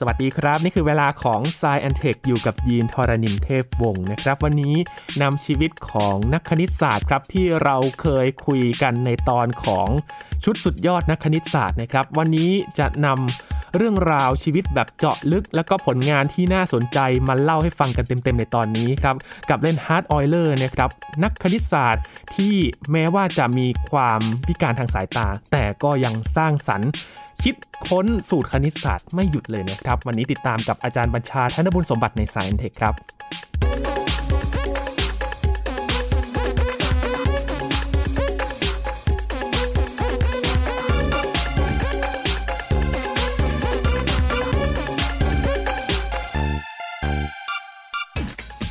สวัสดีครับ นี่คือเวลาของ s ซแอนเทคอยู่กับยีนทรณิมเทพวงศ์นะครับวันนี้นำชีวิตของนักคณิตศาสตร์ครับที่เราเคยคุยกันในตอนของชุดสุดยอดนักคณิตศาสตร์นะครับวันนี้จะนำเรื่องราวชีวิตแบบเจาะลึกและก็ผลงานที่น่าสนใจมาเล่าให้ฟังกันเต็มๆในตอนนี้ครับกับเล่นฮาร์ดออยเลอร์นะครับนักคณิตศาสตร์ที่แม้ว่าจะมีความพิการทางสายตาแต่ก็ยังสร้างสรรค์คิดค้นสูตรคณิตศาสตร์ไม่หยุดเลยนะครับ วันนี้ติดตามกับอาจารย์บัญชาธนบุญสมบัติในสายเทคครับ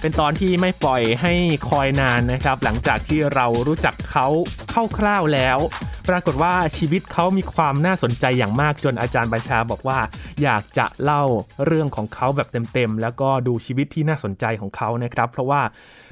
เป็นตอนที่ไม่ปล่อยให้คอยนานนะครับ หลังจากที่เรารู้จักเขาคร่าวๆแล้วปรากฏว่าชีวิตเขามีความน่าสนใจอย่างมากจนอาจารย์บัญชาบอกว่า อยากจะเล่าเรื่องของเขาแบบเต็มๆแล้วก็ดูชีวิตที่น่าสนใจของเขานะครับ เพราะว่า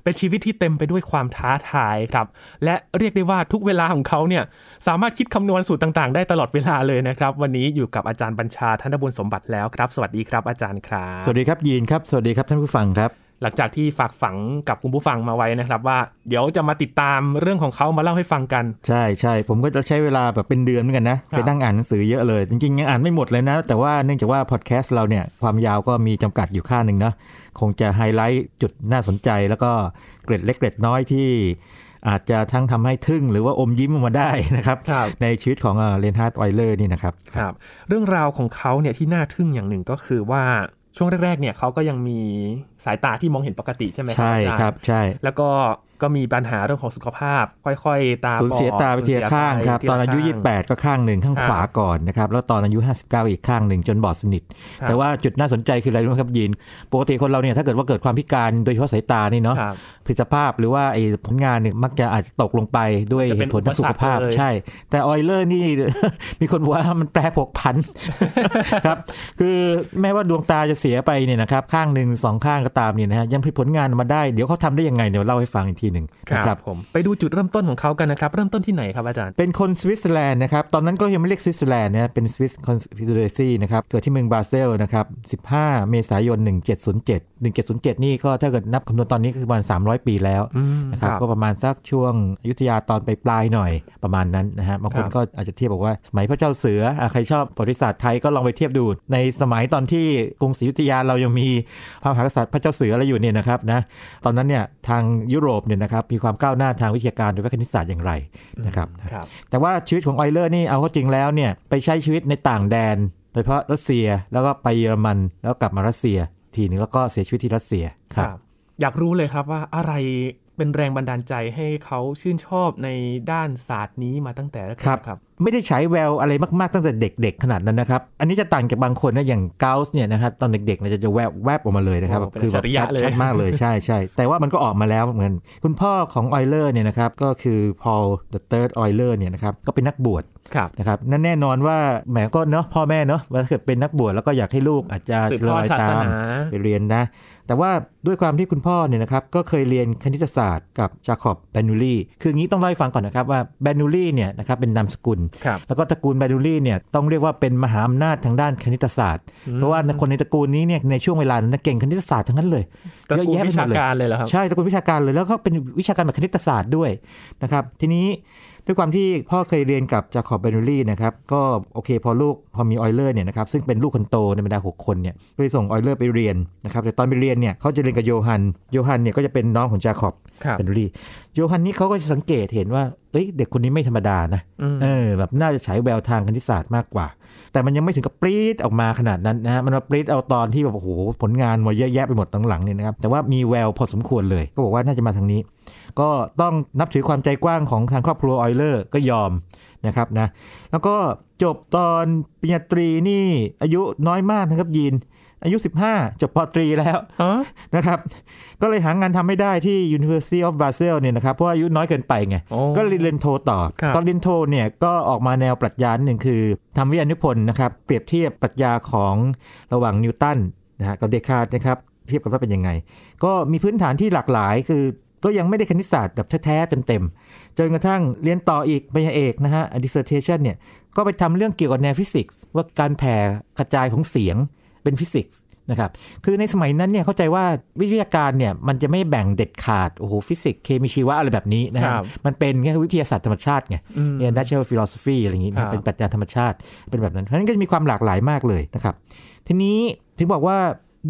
เป็นชีวิตที่เต็มไปด้วยความท้าทายครับ และเรียกได้ว่าทุกเวลาของเขาเนี่ยสามารถคิดคำนวณสูตรต่าง ๆได้ตลอดเวลาเลยนะครับ วันนี้อยู่กับอาจารย์บัญชาธนบุญสมบัติแล้วครับสวัสดีครับอาจารย์ครับสวัสดีครับยีนครับสวัสดีครับท่านผู้ฟังครับหลังจากที่ฝากฝังกับคุณผู้ฟังมาไว้นะครับว่าเดี๋ยวจะมาติดตามเรื่องของเขามาเล่าให้ฟังกัน ใช่ใช่ผมก็จะใช้เวลาแบบเป็นเดือนเหมือนกันนะ ไปนั่งอ่านหนังสือเยอะเลย จริงๆยังอ่านไม่หมดเลยนะ แต่ว่าเนื่องจากว่าพอดแคสต์เราเนี่ย ความยาวก็มีจำกัดอยู่ค่าหนึ่งนะคงจะไฮไลท์จุดน่าสนใจแล้วก็เกร็ดเล็กเกร็ดน้อยที่ อาจจะทั้งทำให้ทึ่ง หรือว่าอมยิ้มมาได้นะครับรบในชีวิตของเลนฮาร์ดไวเลอร์นี่นะครับครับเรื่องราวของเขาเนี่ยที่น่าทึ่งอย่างหนึ่งก็คือว่าช่วงแรก ๆเนี่ยเขาก็ยังมีสายตาที่มองเห็นปกติใช่ไหมใช่ครับใช่ แล้วก็ก็มีปัญหาเรื่องของสุขภาพ ค่อยๆ ตาสูญเสียตาไปทีละข้างครับ ตอนอายุ 28 ก็ข้างหนึ่งข้างขวาก่อนนะครับแล้วตอนอายุ 59อีกข้างหนึ่ง จนบอดสนิท แต่ว่าจุดน่าสนใจคืออะไรรู้ไหมครับยินปกติคนเราเนี่ยถ้าเกิดว่าเกิดความพิการโดยเฉพาะสายตานี่เนาะผิดสภาพหรือว่าไอ้ผลงานเนี่ยมักจะอาจจะตกลงไปด้วยเหตุผลทางสุขภาพใช่ แต่ออยเลอร์นี่มีคนบอกว่ามันแปรผกผันครับคือแม้ว่าดวงตาจะเสียไปเนี่ยนะครับข้างหนึ่งสองข้างก็ตามเนี่ยนะฮะยังผลิตผลงานมาได้เดี๋ยวเขาทำได้ยังไง เดี๋ยวเล่าให้ฟังอีกทีหนึ่งครครับผมไปดูจุดเริ่มต้นของเขากันนะครับเริ่มต้นที่ไหนครับ อาจารย์ เป็นคนสวิตเซอร์แลนด์นะครับตอนนั้นก็ยังไม่เรียกสวิตเซอร์แลนด์นะเป็นสวิสคอนฟิเดเรซีนะครับเกิดที่เมืองบาเซลนะครับ15 เมษายน 1707 1707 นี่ก็ถ้าเกิดนับคำนวณตอนนี้ก็คือประมาณ 300 ปีแล้วนะครับก็ประมาณสักช่วงยุทธยาตอนไปปลายหน่อยประมาณนั้นนะฮะบางคนก็อาจจะเทียบบอกว่า สมัยพระเจ้าเสืออใครชอบประวัติศาสตร์ไทยก็ลองไปเทียบดูในสมัยตอนที่กรุงศรีอยุธยาเรายังมีพระมหากษัตริย์พระเจ้าเสืออะไรอยู่เนี่ยนะครับนะตอนนั้นเนี่ยทางยุโรปเนี่ยนะครับมีความก้าวหน้าทางวิทยาการรืยวิทยาศาสตร์อย่างไรนะครับแต่ว่าชีวิตของไอเลอร์นี่เอาเข้าจริงแล้วเนี่ยไปใช้ชีวิตในต่างแดน โดยเฉพาะรัสเซียแล้วก็ไปเยอรมันแล้วกลับมารัสเซีย ทีนึงแล้วก็เสียชีวิตที่รัสเซียครับอยากรู้เลยครับว่าอะไรเป็นแรงบันดาลใจให้เขาชื่นชอบในด้านศาสตร์นี้มาตั้งแต่แรกครับไม่ได้ใช้แววอะไรมาก ๆ ตั้งแต่เด็กๆ ขนาดนั้นนะครับ อันนี้จะต่างจากบางคนนะอย่างเกาส์เนี่ยนะครับตอนเด็กๆเนี่ยจะแวบแวบออกมาเลยนะครับ คือแบบชัดชัดมากเลย ใช่ใช่ แต่ว่ามันก็ออกมาแล้วเหมือนคุณพ่อของออยเลอร์เนี่ยนะครับก็คือพอลเดอะเทิร์ดออยเลอร์เนี่ยนะครับก็เป็นนักบวชนะครับนั่นแน่นอนว่าแหมก็เนาะพ่อแม่เนาะว่าเกิดเป็นนักบวชแล้วก็อยากให้ลูกอาจจะลอยตามไปเรียนนะ แต่ว่าด้วยความที่คุณพ่อเนี่ยนะครับก็เคยเรียนคณิตศาสตร์กับจาคอบแบนูลี่คืองี้ต้องเล่าให้ฟังก่อนนะครับว่าแบนูลี่เนี่ยนะครับเป็นนามสกุลแล้วก็ตระกูลแบดูรี่เนี่ยต้องเรียกว่าเป็นมหาอำนาจทางด้านคณิตศาสตร์เพราะว่าคนในตระกูลนี้เนี่ยในช่วงเวลานั้นเก่งคณิตศาสตร์ทั้งนั้นเลยเยอะแยะไปหมดเลยใช่ตระกูลวิชาการเลยแล้วก็เป็นวิชาการแบบคณิตศาสตร์ด้วยนะครับทีนี้ด้วยความที่พ่อเคยเรียนกับจาคอบเบนูรี่นะครับก็โอเคพอลูกพอมีออยเลอร์เนี่ยนะครับซึ่งเป็นลูกคนโตในบรรดาหกคนเนี่ยไปส่งออยเลอร์ไปเรียนนะครับแต่ตอนไปเรียนเนี่ยเขาจะเรียนกับโยฮัน โยฮันเนี่ยก็จะเป็นน้องของจาคอบเบนูรี่ โยฮันนี่เขาก็จะสังเกตเห็นว่าเอ้ยเด็กคนนี้ไม่ธรรมดานะเออแบบน่าจะใช้แววทางคณิตศาสตร์มากกว่า แต่มันยังไม่ถึงกับปรี๊ดออกมาขนาดนั้นนะฮะมันมาปรี๊ดเอาตอนที่แบบโอ้โหผลงานมาเยอะแยะไปหมดตั้งหลังเนี่ยนะครับแต่ว่ามีแววพอสมควรเลยก็บอกว่าน่าจะมาทางนี้ก็ต้องนับถือความใจกว้างของทางครอบครัวออยเลอร์ก็ยอมนะครับนะแล้วก็จบตอนปริญญาตรีนี่อายุน้อยมากนะครับยีนอายุ 15 จบปตรีแล้วนะครับ ก็เลยหางานทำไม่ได้ที่ University of Basel เนี่ยนะครับ เพราะอายุน้อยเกินไปไงก็เรียนโทต่อ ตอนเรียนโทเนี่ยก็ออกมาแนวปรัชญาหนึ่งคือทำวิทยานุพนธ์นะครับ เปรียบเทียบปรัชญาของระหว่างนิวตันนะฮะกับเดคาร์ตนะครับเทียบกันว่าเป็นยังไงก็มีพื้นฐานที่หลากหลายคือก็ยังไม่ได้คณิตศาสตร์แบบแท้ๆเต็มๆจนกระทั่งเรียนต่ออีกปริญญาเอก นะฮะ dissertation เนี่ยก็ไปทำเรื่องเกี่ยวกับแนวฟิสิกส์ว่าการแผ่กระจายของเสียงเป็นฟิสิกส์นะครับคือในสมัยนั้นเนี่ยเข้าใจว่าวิทยาการเนี่ยมันจะไม่แบ่งเด็ดขาดโอ้โหฟิสิกส์เคมีชีวะอะไรแบบนี้นะครับมันเป็นแค่วิทยาศาสตร์ธรรมชาติไงเนี่ย natural philosophy อะไรอย่างนี้เป็นปรัชญาธรรมชาติ เป็นแบบนั้นเพราะนั้นก็จะมีความหลากหลายมากเลยนะครับทีนี้ถึงบอกว่า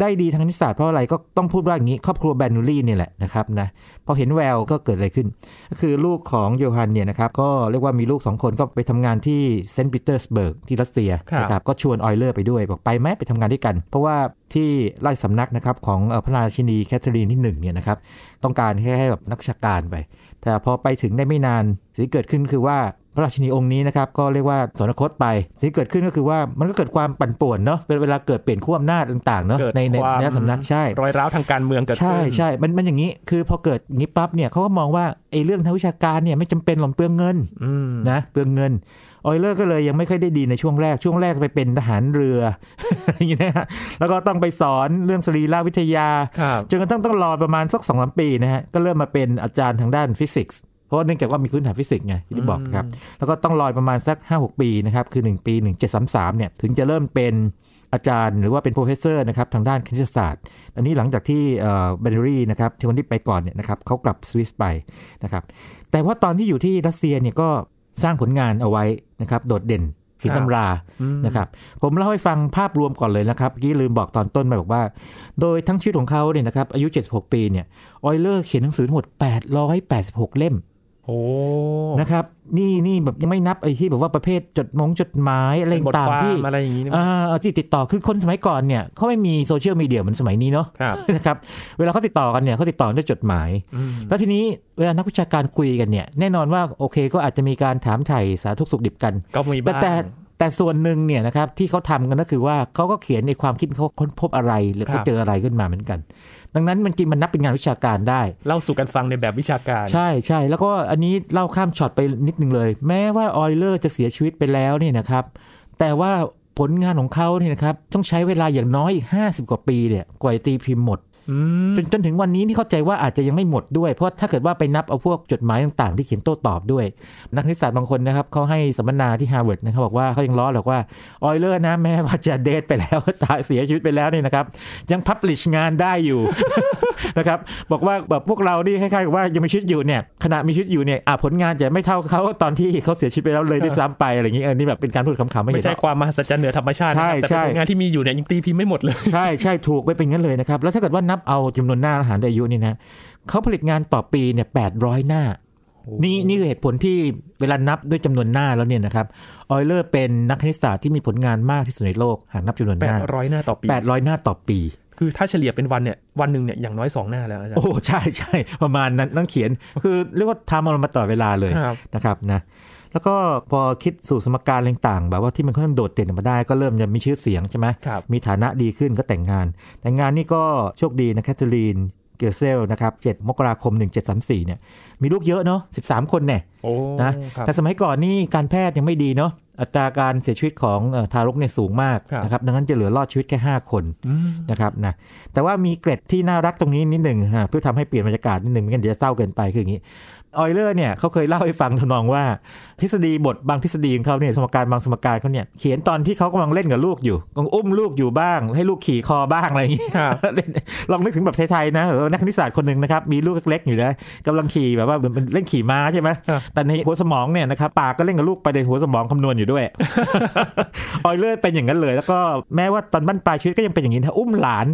ได้ดีทางนิสสัตเพราะอะไรก็ต้องพูดว่าอย่างนี้ครอบครัวแบนนูลี่เนี่ยแหละนะครับนะพอเห็นแววก็เกิดอะไรขึ้น ก็คือลูกของโยฮันเนี่ยนะครับก็เรียกว่ามีลูก2คนก็ไปทำงานที่เซนต์ปีเตอร์สเบิร์กที่รัสเซียนะครับก็ชวนออยเลอร์ไปด้วย บอกไปไหมไปทำงานด้วยกัน เพราะว่าที่ไล่สำนักนะครับของพระราชินีแคทเธอรีนที่1เนี่ยนะครับต้องการแค่ให้แบบนักชาการไป แต่พอไปถึงได้ไม่นานสิ่งเกิดขึ้นคือว่าพระราชินีองค์นี้นะครับก็เรียกว่าสวรคตไป สิ่งที่เกิดขึ้นก็คือว่ามันก็เกิดความปั่นป่วนเนาะเป็นเวลาเกิดเปลี่ยนขั้วอำนาจต่างๆเนาะในในในสำนักใช่รอยร้าวทางการเมืองเกิดใช่ขึ้นใช่มันมันอย่างนี้คือพอเกิดอย่างนี้ปั๊บเนี่ยเขาก็มองว่าไอ้เรื่องทางวิชาการเนี่ยไม่จำเป็นหลอเปลืองเงินนะเปลืองเงิน ออยเลอร์ก็เลยยังไม่ค่อยได้ดีในช่วงแรกช่วงแรกไปเป็นทหารเรืออย่างนี้นะฮะแล้วก็ต้องไปสอนเรื่องสรีรวิทยาจนกระทั่งต้องรอประมาณสักสองสามปีนะฮะก็เริ่มมาเป็นอาจารย์ทางด้านฟิสิกส์เพราะเนื่องจากว่ามีพื้นฐานฟิสิกส์ไงที่บอกครับ แล้วก็ต้องรอยประมาณสัก 5-6 ปีนะครับ คือ 1 ปี 1733เนี่ย ถึงจะเริ่มเป็นอาจารย์หรือว่าเป็นโปรเฟสเซอร์นะครับ ทางด้านคณิตศาสตร์ อันนี้หลังจากที่เบนเดอรี่นะครับ ที่คนที่ไปก่อนเนี่ยนะครับ เขากลับสวิสไปนะครับ แต่ว่าตอนที่อยู่ที่รัสเซียเนี่ยก็สร้างผลงานเอาไว้นะครับโดดเด่นขีดนตำรานะครับ ผมเล่าให้ฟังภาพรวมก่อนเลยนะครับเมื่อกี้ลืมบอกตอนต้นไปบอกว่า โดยทั้งชีวิตของเขาเนี่ยนะครับอายุ76ปีเนี่ย ออยเลอร์เขียนหนังสือทั้งหมด886เล่มโอ้ นะครับ นี่นี่แบบ ยังไม่นับ ไอ้ ที่แบบว่า ประเภทจดมงจด หมายอะไรต่างที่อะไรอย่างนี้อ่าที่ ติดต่อ คือ คนสมัยก่อน เนี่ยเขาไม่มีโซเชียลมีเดียเหมือน สมัยนี้ เนาะนะครับ เวลาเขาติดต่อ กัน เนี่ยเขาติดต่อด้วยจดหมาย แล้วทีนี้เวลานักวิชาการคุยกัน เนี่ย แน่นอนว่า โอเคก็อาจจะมีการถาม ไถ่ สาธุสุขดิบกันก็มีบ้างแต่ แต่ส่วนหนึ่งเนี่ย นะครับ ที่เขาทำกัน ก็คือ ว่าเขาก็ เขียนในความคิดเขาค้นพบอะไรหรือเขาเจออะไรขึ้นมาเหมือนกันดังนั้นมันกินมันนับเป็นงานวิชาการได้ เล่าสู่กันฟังในแบบวิชาการ ใช่ใช่แล้วก็อันนี้เล่าข้ามช็อตไปนิดนึงเลย แม้ว่าออยเลอร์จะเสียชีวิตไปแล้วนี่นะครับ แต่ว่าผลงานของเขาเนี่ยนะครับต้องใช้เวลาอย่างน้อยอีก 50 กว่าปีเนี่ยกว่าตีพิมพ์หมดจนจนถึงวันนี้ที่เข้าใจว่าอาจจะยังไม่หมดด้วย เพราะถ้าเกิดว่าไปนับเอาพวกจดหมายต่างๆที่เขียนโต้ตอบด้วย นักนิสสัตบางคนนะครับเขาให้สัมมนาที่ฮาร์วาร์ดนะครับบอกว่าเขายังล้อหรอกว่าออยเลอร์นะแม้ว่าจะเดทไปแล้ว ตายเสียชีวิตไปแล้วนี่นะครับ ยังพับลิชงานได้อยู่นะครับ บอกว่าแบบพวกเรานี่คล้ายๆกับว่ายังมีชีวิตอยู่เนี่ย ขณะมีชีวิตอยู่เนี่ยผลงานจะไม่เท่าเขาตอนที่เขาเสียชีวิตไปแล้วเลยได้ซ้ำไปอะไรอย่างนี้เออนี่แบบเป็นการพูดคำๆไม่ใช่ความมหัศจรรย์เหนือธรรมชาติแต่งานที่มีอยู่เนี่ยยังตีพิมพ์ไม่หมดเลยใช่ใช่ถูกไปเป็นงั้นเลยนะครับแล้วถ้าเกิดว่านัับเอาจำนวนหน้าอาหารอายุนี่นะเขาผลิตงานต่อปีเนี่ยแปดร้อยหน้า นี่นี่คือเหตุผลที่เวลานับด้วยจำนวนหน้าแล้วเนี่ยนะครับ ออยเลอร์เป็นนักคณิตศาสตร์ที่มีผลงานมากที่สุดในโลกหากนับจำนวนหน้าแปดร้อยหน้าต่อปีแปดร้อยหน้าต่อปี คือถ้าเฉลี่ยเป็นวันเนี่ยวันหนึ่งเนี่ยอย่างน้อยสองหน้าแล้วอาจารย์โอ้ใช่ใช่ประมาณนั้นนั่งเขียน คือ เรียกว่าทำมันมาต่อเวลาเลยนะครับนะแล้วก็พอคิดสู่สมการต่างๆ แบบว่าที่มันค่อนข้างโดดเด่นมาได้ก็เริ่มจะมีชื่อเสียงใช่ไหมมีฐานะดีขึ้นก็แต่งงาน แต่งงานนี่ก็โชคดีนะแคทเธอรีนเกลเซล นะครับ 7 มกราคม 1734เนี่ยมีลูกเยอะเนาะ13 คนเนี่ยนะแต่สมัยก่อนนี่การแพทย์ยังไม่ดีเนาะอัตราการเสียชีวิตของทารกเนี่ยสูงมากนะครับ ดังนั้นจะเหลือรอดชีวิตแค่5คนนะครับนะแต่ว่ามีเกร็ดที่น่ารักตรงนี้นิดหนึ่งฮะเพื่อทำให้เปลี่ยนบรรยากาศนิดหนึ่งไม่งั้นเดี๋ยวจะเศร้าเกินไปคืออย่างนี้ออยเลอร์เนี่ยเขาเคยเล่าให้ฟังทนองว่า ทฤษฎีบทบางทฤษฎีของเขาเนี่ยสมการบางสมการเขาเนี่ยเขียนตอนที่เขากำลังเล่นกับลูกอยู่กำลงอุ้มลูกอยู่บ้าง ให้ลูกขี่คอบ้างอะไรอย่างนี้ลองนึกถึงแบบไทยๆนะนักนิสสัต์คนหนึ่งนะครับมีลูกเล็กๆอยู่นะกำลังขี่แบบว่าเมนเล่นขี่ม้าใช่ไหมแต่ในหัวสมองเนี่ยนะครับปากก็เล่นกับลูกไปในหัวสมองคำนวณอยู่ด้วยออยเลอร์เป็นอย่างนั้นเลย แล้วก็แม้ว่าตอนบั้นปลายชีวิตก็ยังเป็นอย่างนี้ถ้าอุ้มหลาน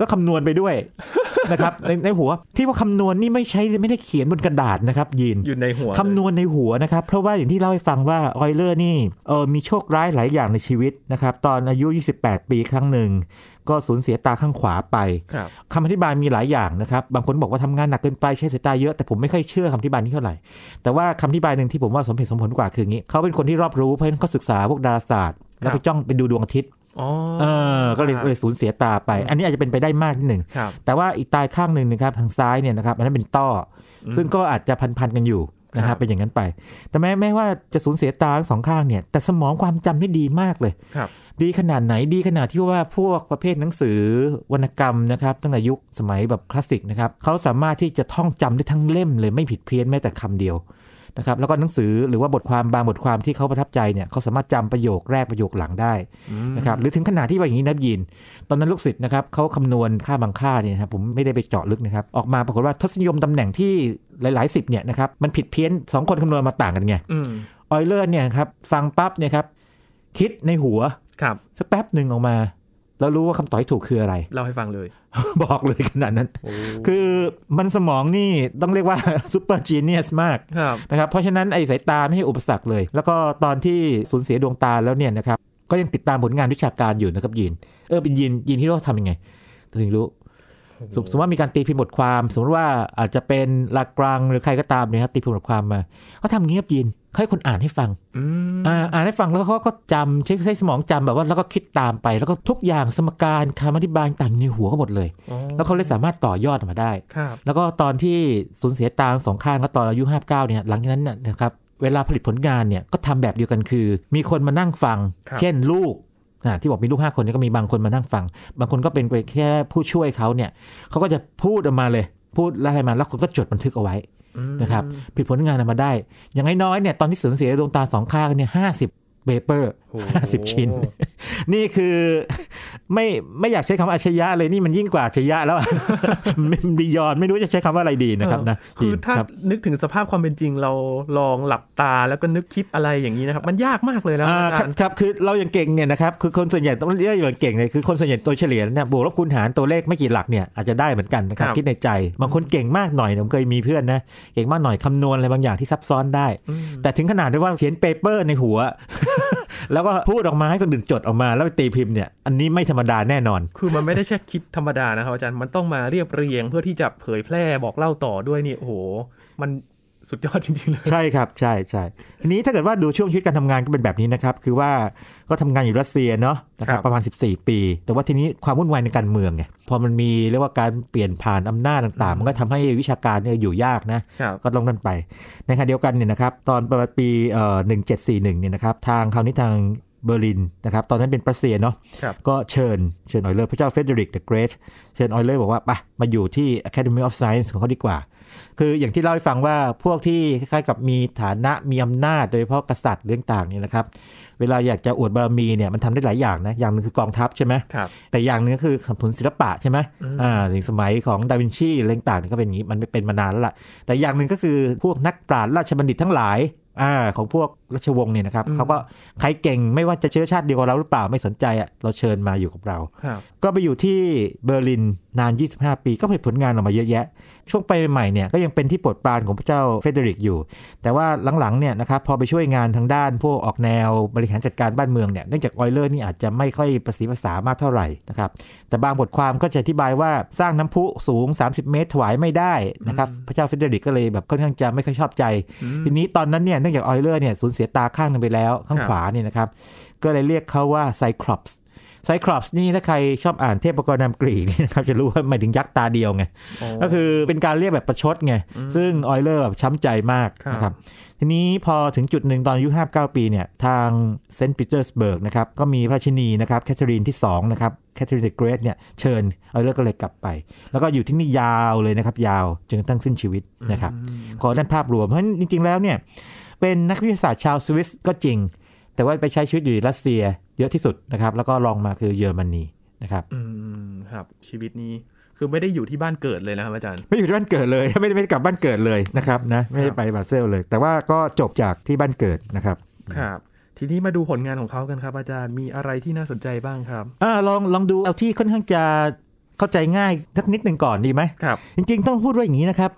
ก็คำนวณไปด้วยนะครับในในหัวที่ว่าคำนวณนี่ไม่ใช้ไม่ได้เขียนบนกระดาษนะครับ ยินอยู่ในหัวคำนวณในหัวนะครับเพราะว่าอย่างที่เล่าให้ฟังว่าออยเลอร์นี่เออมีโชคร้ายหลายอย่างในชีวิตนะครับตอนอายุ 28 ปีครั้งหนึ่ง ก็สูญเสียตาข้างขวาไปคำอธิบายมีหลายอย่างนะครับ บางคนบอกว่าทำงานหนักเกินไปใช้สายตาเยอะแต่ผมไม่ค่อยเชื่อคำอธิบายนี้เท่าไหร่แต่ว่าคำอธิบายหนึ่งที่ผมว่าสมเหตุสมผลกว่าคืออย่างนี้ เขาเป็นคนที่รอบรู้เพราะฉะนั้นเขาศึกษาพวกดาราศาสตร์แล้วไปจ้องไปดูดวงอาทิตย์เออก็เลยเลยสูญเสียตาไป อันนี้อาจจะเป็นไปได้มากนิดหนึ่ง แต่ว่าอีกตายข้างหนึ่งนะครับทางซ้ายเนี่ยนะครับอันนั้นเป็นต้อ ซึ่งก็อาจจะพันพันกันอยู่นะครับเป็นอย่างนั้นไป แต่แม้แม้ว่าจะสูญเสียตาสองข้างเนี่ย แต่สมองความจำนี่ดีมากเลยครับ ดีขนาดไหนดีขนาดที่ว่าพวกประเภทหนังสือวรรณกรรมนะครับ ตั้งแต่ยุคสมัยแบบคลาสสิกนะครับเขาสามารถที่จะท่องจำได้ทั้งเล่มเลยไม่ผิดเพี้ยนแม้แต่คำเดียวนะครับแล้วก็หนังสือหรือว่าบทความบางบทความที่เขาประทับใจเนี่ยเขาสามารถจำประโยคแรกประโยคหลังได้นะครับหรือถึงขนาดที่ว่าอย่างนี้นับยิน ตอนนั้นลูกศิษย์นะครับเขาคำนวณค่าบางค่าเนี่ยครับผมไม่ได้ไปเจาะลึกนะครับออกมาปรากฏว่าทศนิยมตำแหน่งที่หลายๆสิบเนี่ยนะครับมันผิดเพี้ยนสองคนคำนวณมาต่างกันไงออยเลอร์เนี่ยครับฟังปั๊บเนี่ยครับ คิดในหัวครับสักแป๊บหนึ่งออกมาแล้วรู้ว่าคำตอบที่ถูกคืออะไรเล่าให้ฟังเลย บอกเลยขนาดนั้น คือมันสมองนี่ต้องเรียกว่าซูเปอร์จีเนียสมากนะครับ เพราะฉะนั้นไอ้สายตาไม่ใช่อุปสรรคเลย แล้วก็ตอนที่สูญเสียดวงตาแล้วเนี่ยนะครับ ก็ยังติดตามผลงานวิชาการอยู่นะครับยีนเออเป็นยีนยีนที่เราทำยังไงถึงรู้ สมมติว่ามีการตีพิมพ์บทความ สมมติว่าอาจจะเป็นลากรังหรือใครก็ตามเนี่ยครับตีพิมพ์บทความมาเขาทำเงียบยีนให้คนอ่านให้ฟัง อ่านให้ฟังแล้วเขาก็จำใช้ใช้สมองจำแบบว่าแล้วก็คิดตามไปแล้วก็ทุกอย่างสมการคำอธิบายต่างในหัวก็หมดเลย แล้วเขาเลยสามารถต่อยอดมาได้แล้วก็ตอนที่สูญเสียตาสองข้างก็ตอนอายุ59เนี่ยหลังจากนั้นนะครับเวลาผลิตผลงานเนี่ยก็ทำแบบเดียวกันคือ มีคนมานั่งฟัง เช่นลูกที่บอกมีลูกห้าคนนี่ก็มีบางคนมานั่งฟัง บางคนก็เป็นแค่ผู้ช่วยเขาเนี่ยเขาก็จะพูดออกมาเลยพูดอะไรมาแล้วคนก็จดบันทึกเอาไว้นะครับ ผิดผลงานออกมาได้ อย่างน้อยๆเนี่ย ตอนที่สูญเสียดวงตาสองข้างเนี่ยห้าสิบเบเปอร์ห้าสิบชิ้น นี่คือไม่ไม่อยากใช้คำอาชญะเลยนี่มันยิ่งกว่าอาชญะแล้วมันบียอนไม่รู้จะใช้คำว่าอะไรดีนะครับนะคือถ้านึกถึงสภาพความเป็นจริงเราลองหลับตาแล้วก็นึกคิดอะไรอย่างนี้นะครับมันยากมากเลยแล้วครับครับคือเราอย่างเก่งเนี่ยนะครับคือคนส่วนใหญ่ต้องเรียกอย่างเก่งเลยคือคนส่วนใหญ่ตัวเฉลี่ยเนี่ยบวกลบคูณหารตัวเลขไม่กี่หลักเนี่ยอาจจะได้เหมือนกันนะครับ คิดในใจบางคนเก่งมากหน่อยผมเคยมีเพื่อนนะเก่งมากหน่อยคำนวณอะไรบางอย่างที่ซับซ้อนได้ แต่ถึงขนาดที่ว่าเขียนเปเปอร์ ในหัวแล้วก็พูดออกมาให้คนอื่นจดออกมาแล้วไปตีพิมพ์เนี่ยอันนี้ไม่ธรรมดาแน่นอน คือมันไม่ได้แค่คิดธรรมดานะครับอาจารย์มันต้องมาเรียบเรียง เพื่อที่จะเผยแพร่บอกเล่าต่อด้วยนี่โอ้โหมันสุดยอดจริงๆเลยใช่ครับใช่ใช่ทีนี้ถ้าเกิดว่าดูช่วงชีวิตการทำงานก็เป็นแบบนี้นะครับ คือว่าก็ทำงานอยู่รัสเซียเนาะนะครับประมาณ 14 ปี แต่ว่าทีนี้ความวุ่นวายในการเมืองไงพอมันมีเรียกว่าการเปลี่ยนผ่านอำนาจต่างๆ มันก็ทำให้วิชาการเนี่ยอยู่ยากนะก็ลงนั่นไป ในขณะเดียวกันเนี่ยนะครับ ตอนประมาณปีเอ่อหนึ่งเนี่ยนะครับทางคราวนี้ทางเบอร์ลินนะครับ ตอนนั้นเป็นปรัสเซียเนาะ ก็เชิญเชิญออยเลอร์ พระเจ้าเฟเดริกเดอะเกรทเชิญออยเลอร์บอกว่าปะมาอยู่ที่ Academy of Science ของเขาดีกว่า คืออย่างที่เล่าให้ฟังว่าพวกที่คล้ายๆกับมีฐานะมีอำนาจโดยเฉพาะกษัตริย์เรื่องต่างนี่นะครับ เวลาอยากจะอวดบารมีเนี่ย มันทำได้หลายอย่างนะ อย่างนึงคือกองทัพใช่ไหมแต่อย่างนึงก็คือผลศิลปะใช่ไหมอ่าสิ่งสมัยของดาวินชีเรื่องต่างนี่ก็เป็นอย่างนี้มันเป็นมานานแล้วล่ะ แต่อย่างหนึ่งก็คือพวกนักปราชญ์ราชบัณฑิตทั้งหลายอ่าของพวกราชวงศ์เนี่ยนะครับเขาก็ใครเก่งไม่ว่าจะเชื้อชาติเดียวกับเราหรือเปล่าไม่สนใจอ่ะเราเชิญมาอยู่กับเรา ก็ไปอยู่ที่เบอร์ลินนาน 25 ปี ก็ผลิตผลงานออกมาเยอะแยะ ช่วงไปใหม่เนี่ย ก็ยังเป็นที่โปรดปรานของพระเจ้าเฟเดริกอยู่ แต่ว่าหลังๆ เนี่ยนะครับ พอไปช่วยงานทางด้านพวกออกแนวบริหารจัดการบ้านเมืองเนี่ย เนื่องจากออยเลอร์นี่อาจจะไม่ค่อยประสีภาษามากเท่าไหร่นะครับ แต่บางบทความก็จะอธิบายว่าสร้างน้ำพุสูง 30 เมตรถวายไม่ได้นะครับ พระเจ้าเฟเดริกก็เลยแบบค่อนข้างจะไม่ค่อยชอบใจ ทีนี้ตอนนั้นเนี่ย เนื่องจากออยเลอร์เนี่ยสูญเสียตาข้างนึงไปแล้วข้างขวานี่นะครับ ก็เลยเรียกเขาว่าไซคลอปส์ไซคลอปส์นี่ถ้าใครชอบอ่านเทพกรนามกรีกนะครับจะรู้ว่าหมายถึงยักษ์ตาเดียวไงก็คือเป็นการเรียกแบบประชดไงซึ่งออยเลอร์แบบช้ำใจมากนะครับทีนี้พอถึงจุดหนึ่งตอนอายุ59ปีเนี่ยทางเซนต์ปีเตอร์สเบิร์กนะครับก็มีพระชินีนะครับแคทเธอรีนที่2นะครับแคทเธอรีนเดอะเกรทเนี่ยเชิญออยเลอร์ก็เลยกลับไป แล้วก็อยู่ที่นี่ยาวเลยนะครับ ยาวจนกระทั่งสิ้นชีวิตนะครับขอด้านภาพรวมเพราะจริงๆแล้วเนี่ยเป็นนักวิทยาศาสตร์ชาวสวิสก็จริงแต่ว่าไปใช้ชีวิตอยู่รัสเซียเยอะที่สุดนะครับ แล้วก็ลองมาคือเยอรมนีนะครับ อืม ครับ ชีวิตนี้คือไม่ได้อยู่ที่บ้านเกิดเลยนะครับอาจารย์ ไม่อยู่ที่บ้านเกิดเลย ไม่ได้ไม่ได้กลับบ้านเกิดเลยนะครับนะ ไม่ได้ไปบาเซลเลย แต่ว่าก็จบจากที่บ้านเกิดนะครับ ครับ ทีนี้มาดูผลงานของเขากันครับอาจารย์ มีอะไรที่น่าสนใจบ้างครับ อ่า ลองลองดูเอาที่ค่อนข้างจะเข้าใจง่ายสักนิดหนึ่งก่อนดีไหมครับ จริง ๆ ต้องพูดว่าอย่างนี้นะครับ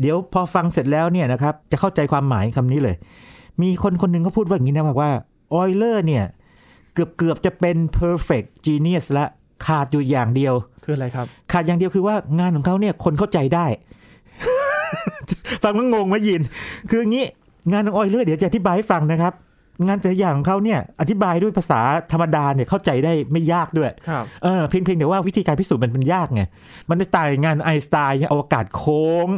เดี๋ยวพอฟังเสร็จแล้วเนี่ยนะครับ จะเข้าใจความหมายคำนี้เลย มีคนคนหนึ่งเขาพูดว่าอย่างนี้นะบอกว่าออยเลอร์เนี่ยเกือบเกือบจะเป็น perfect genius ละขาดอยู่อย่างเดียวคืออะไรครับ ขาดอย่างเดียวคือว่างานของเขาเนี่ยคนเข้าใจได้ ฟังมันงงไหมยิน คืออย่างนี้ งานของออยเลอร์เดี๋ยวจะอธิบายให้ฟังนะครับงานแต่ละอย่างของเขาเนี่ยอธิบายด้วยภาษาธรรมดาเนี่ยเข้าใจได้ไม่ยากด้วยเออเพียงเพียงแต่ว่าวิธีการพิสูจน์มันมันยากไง มันจะต่างงานไอสไตล์เนี่ยอวกาศโค้ง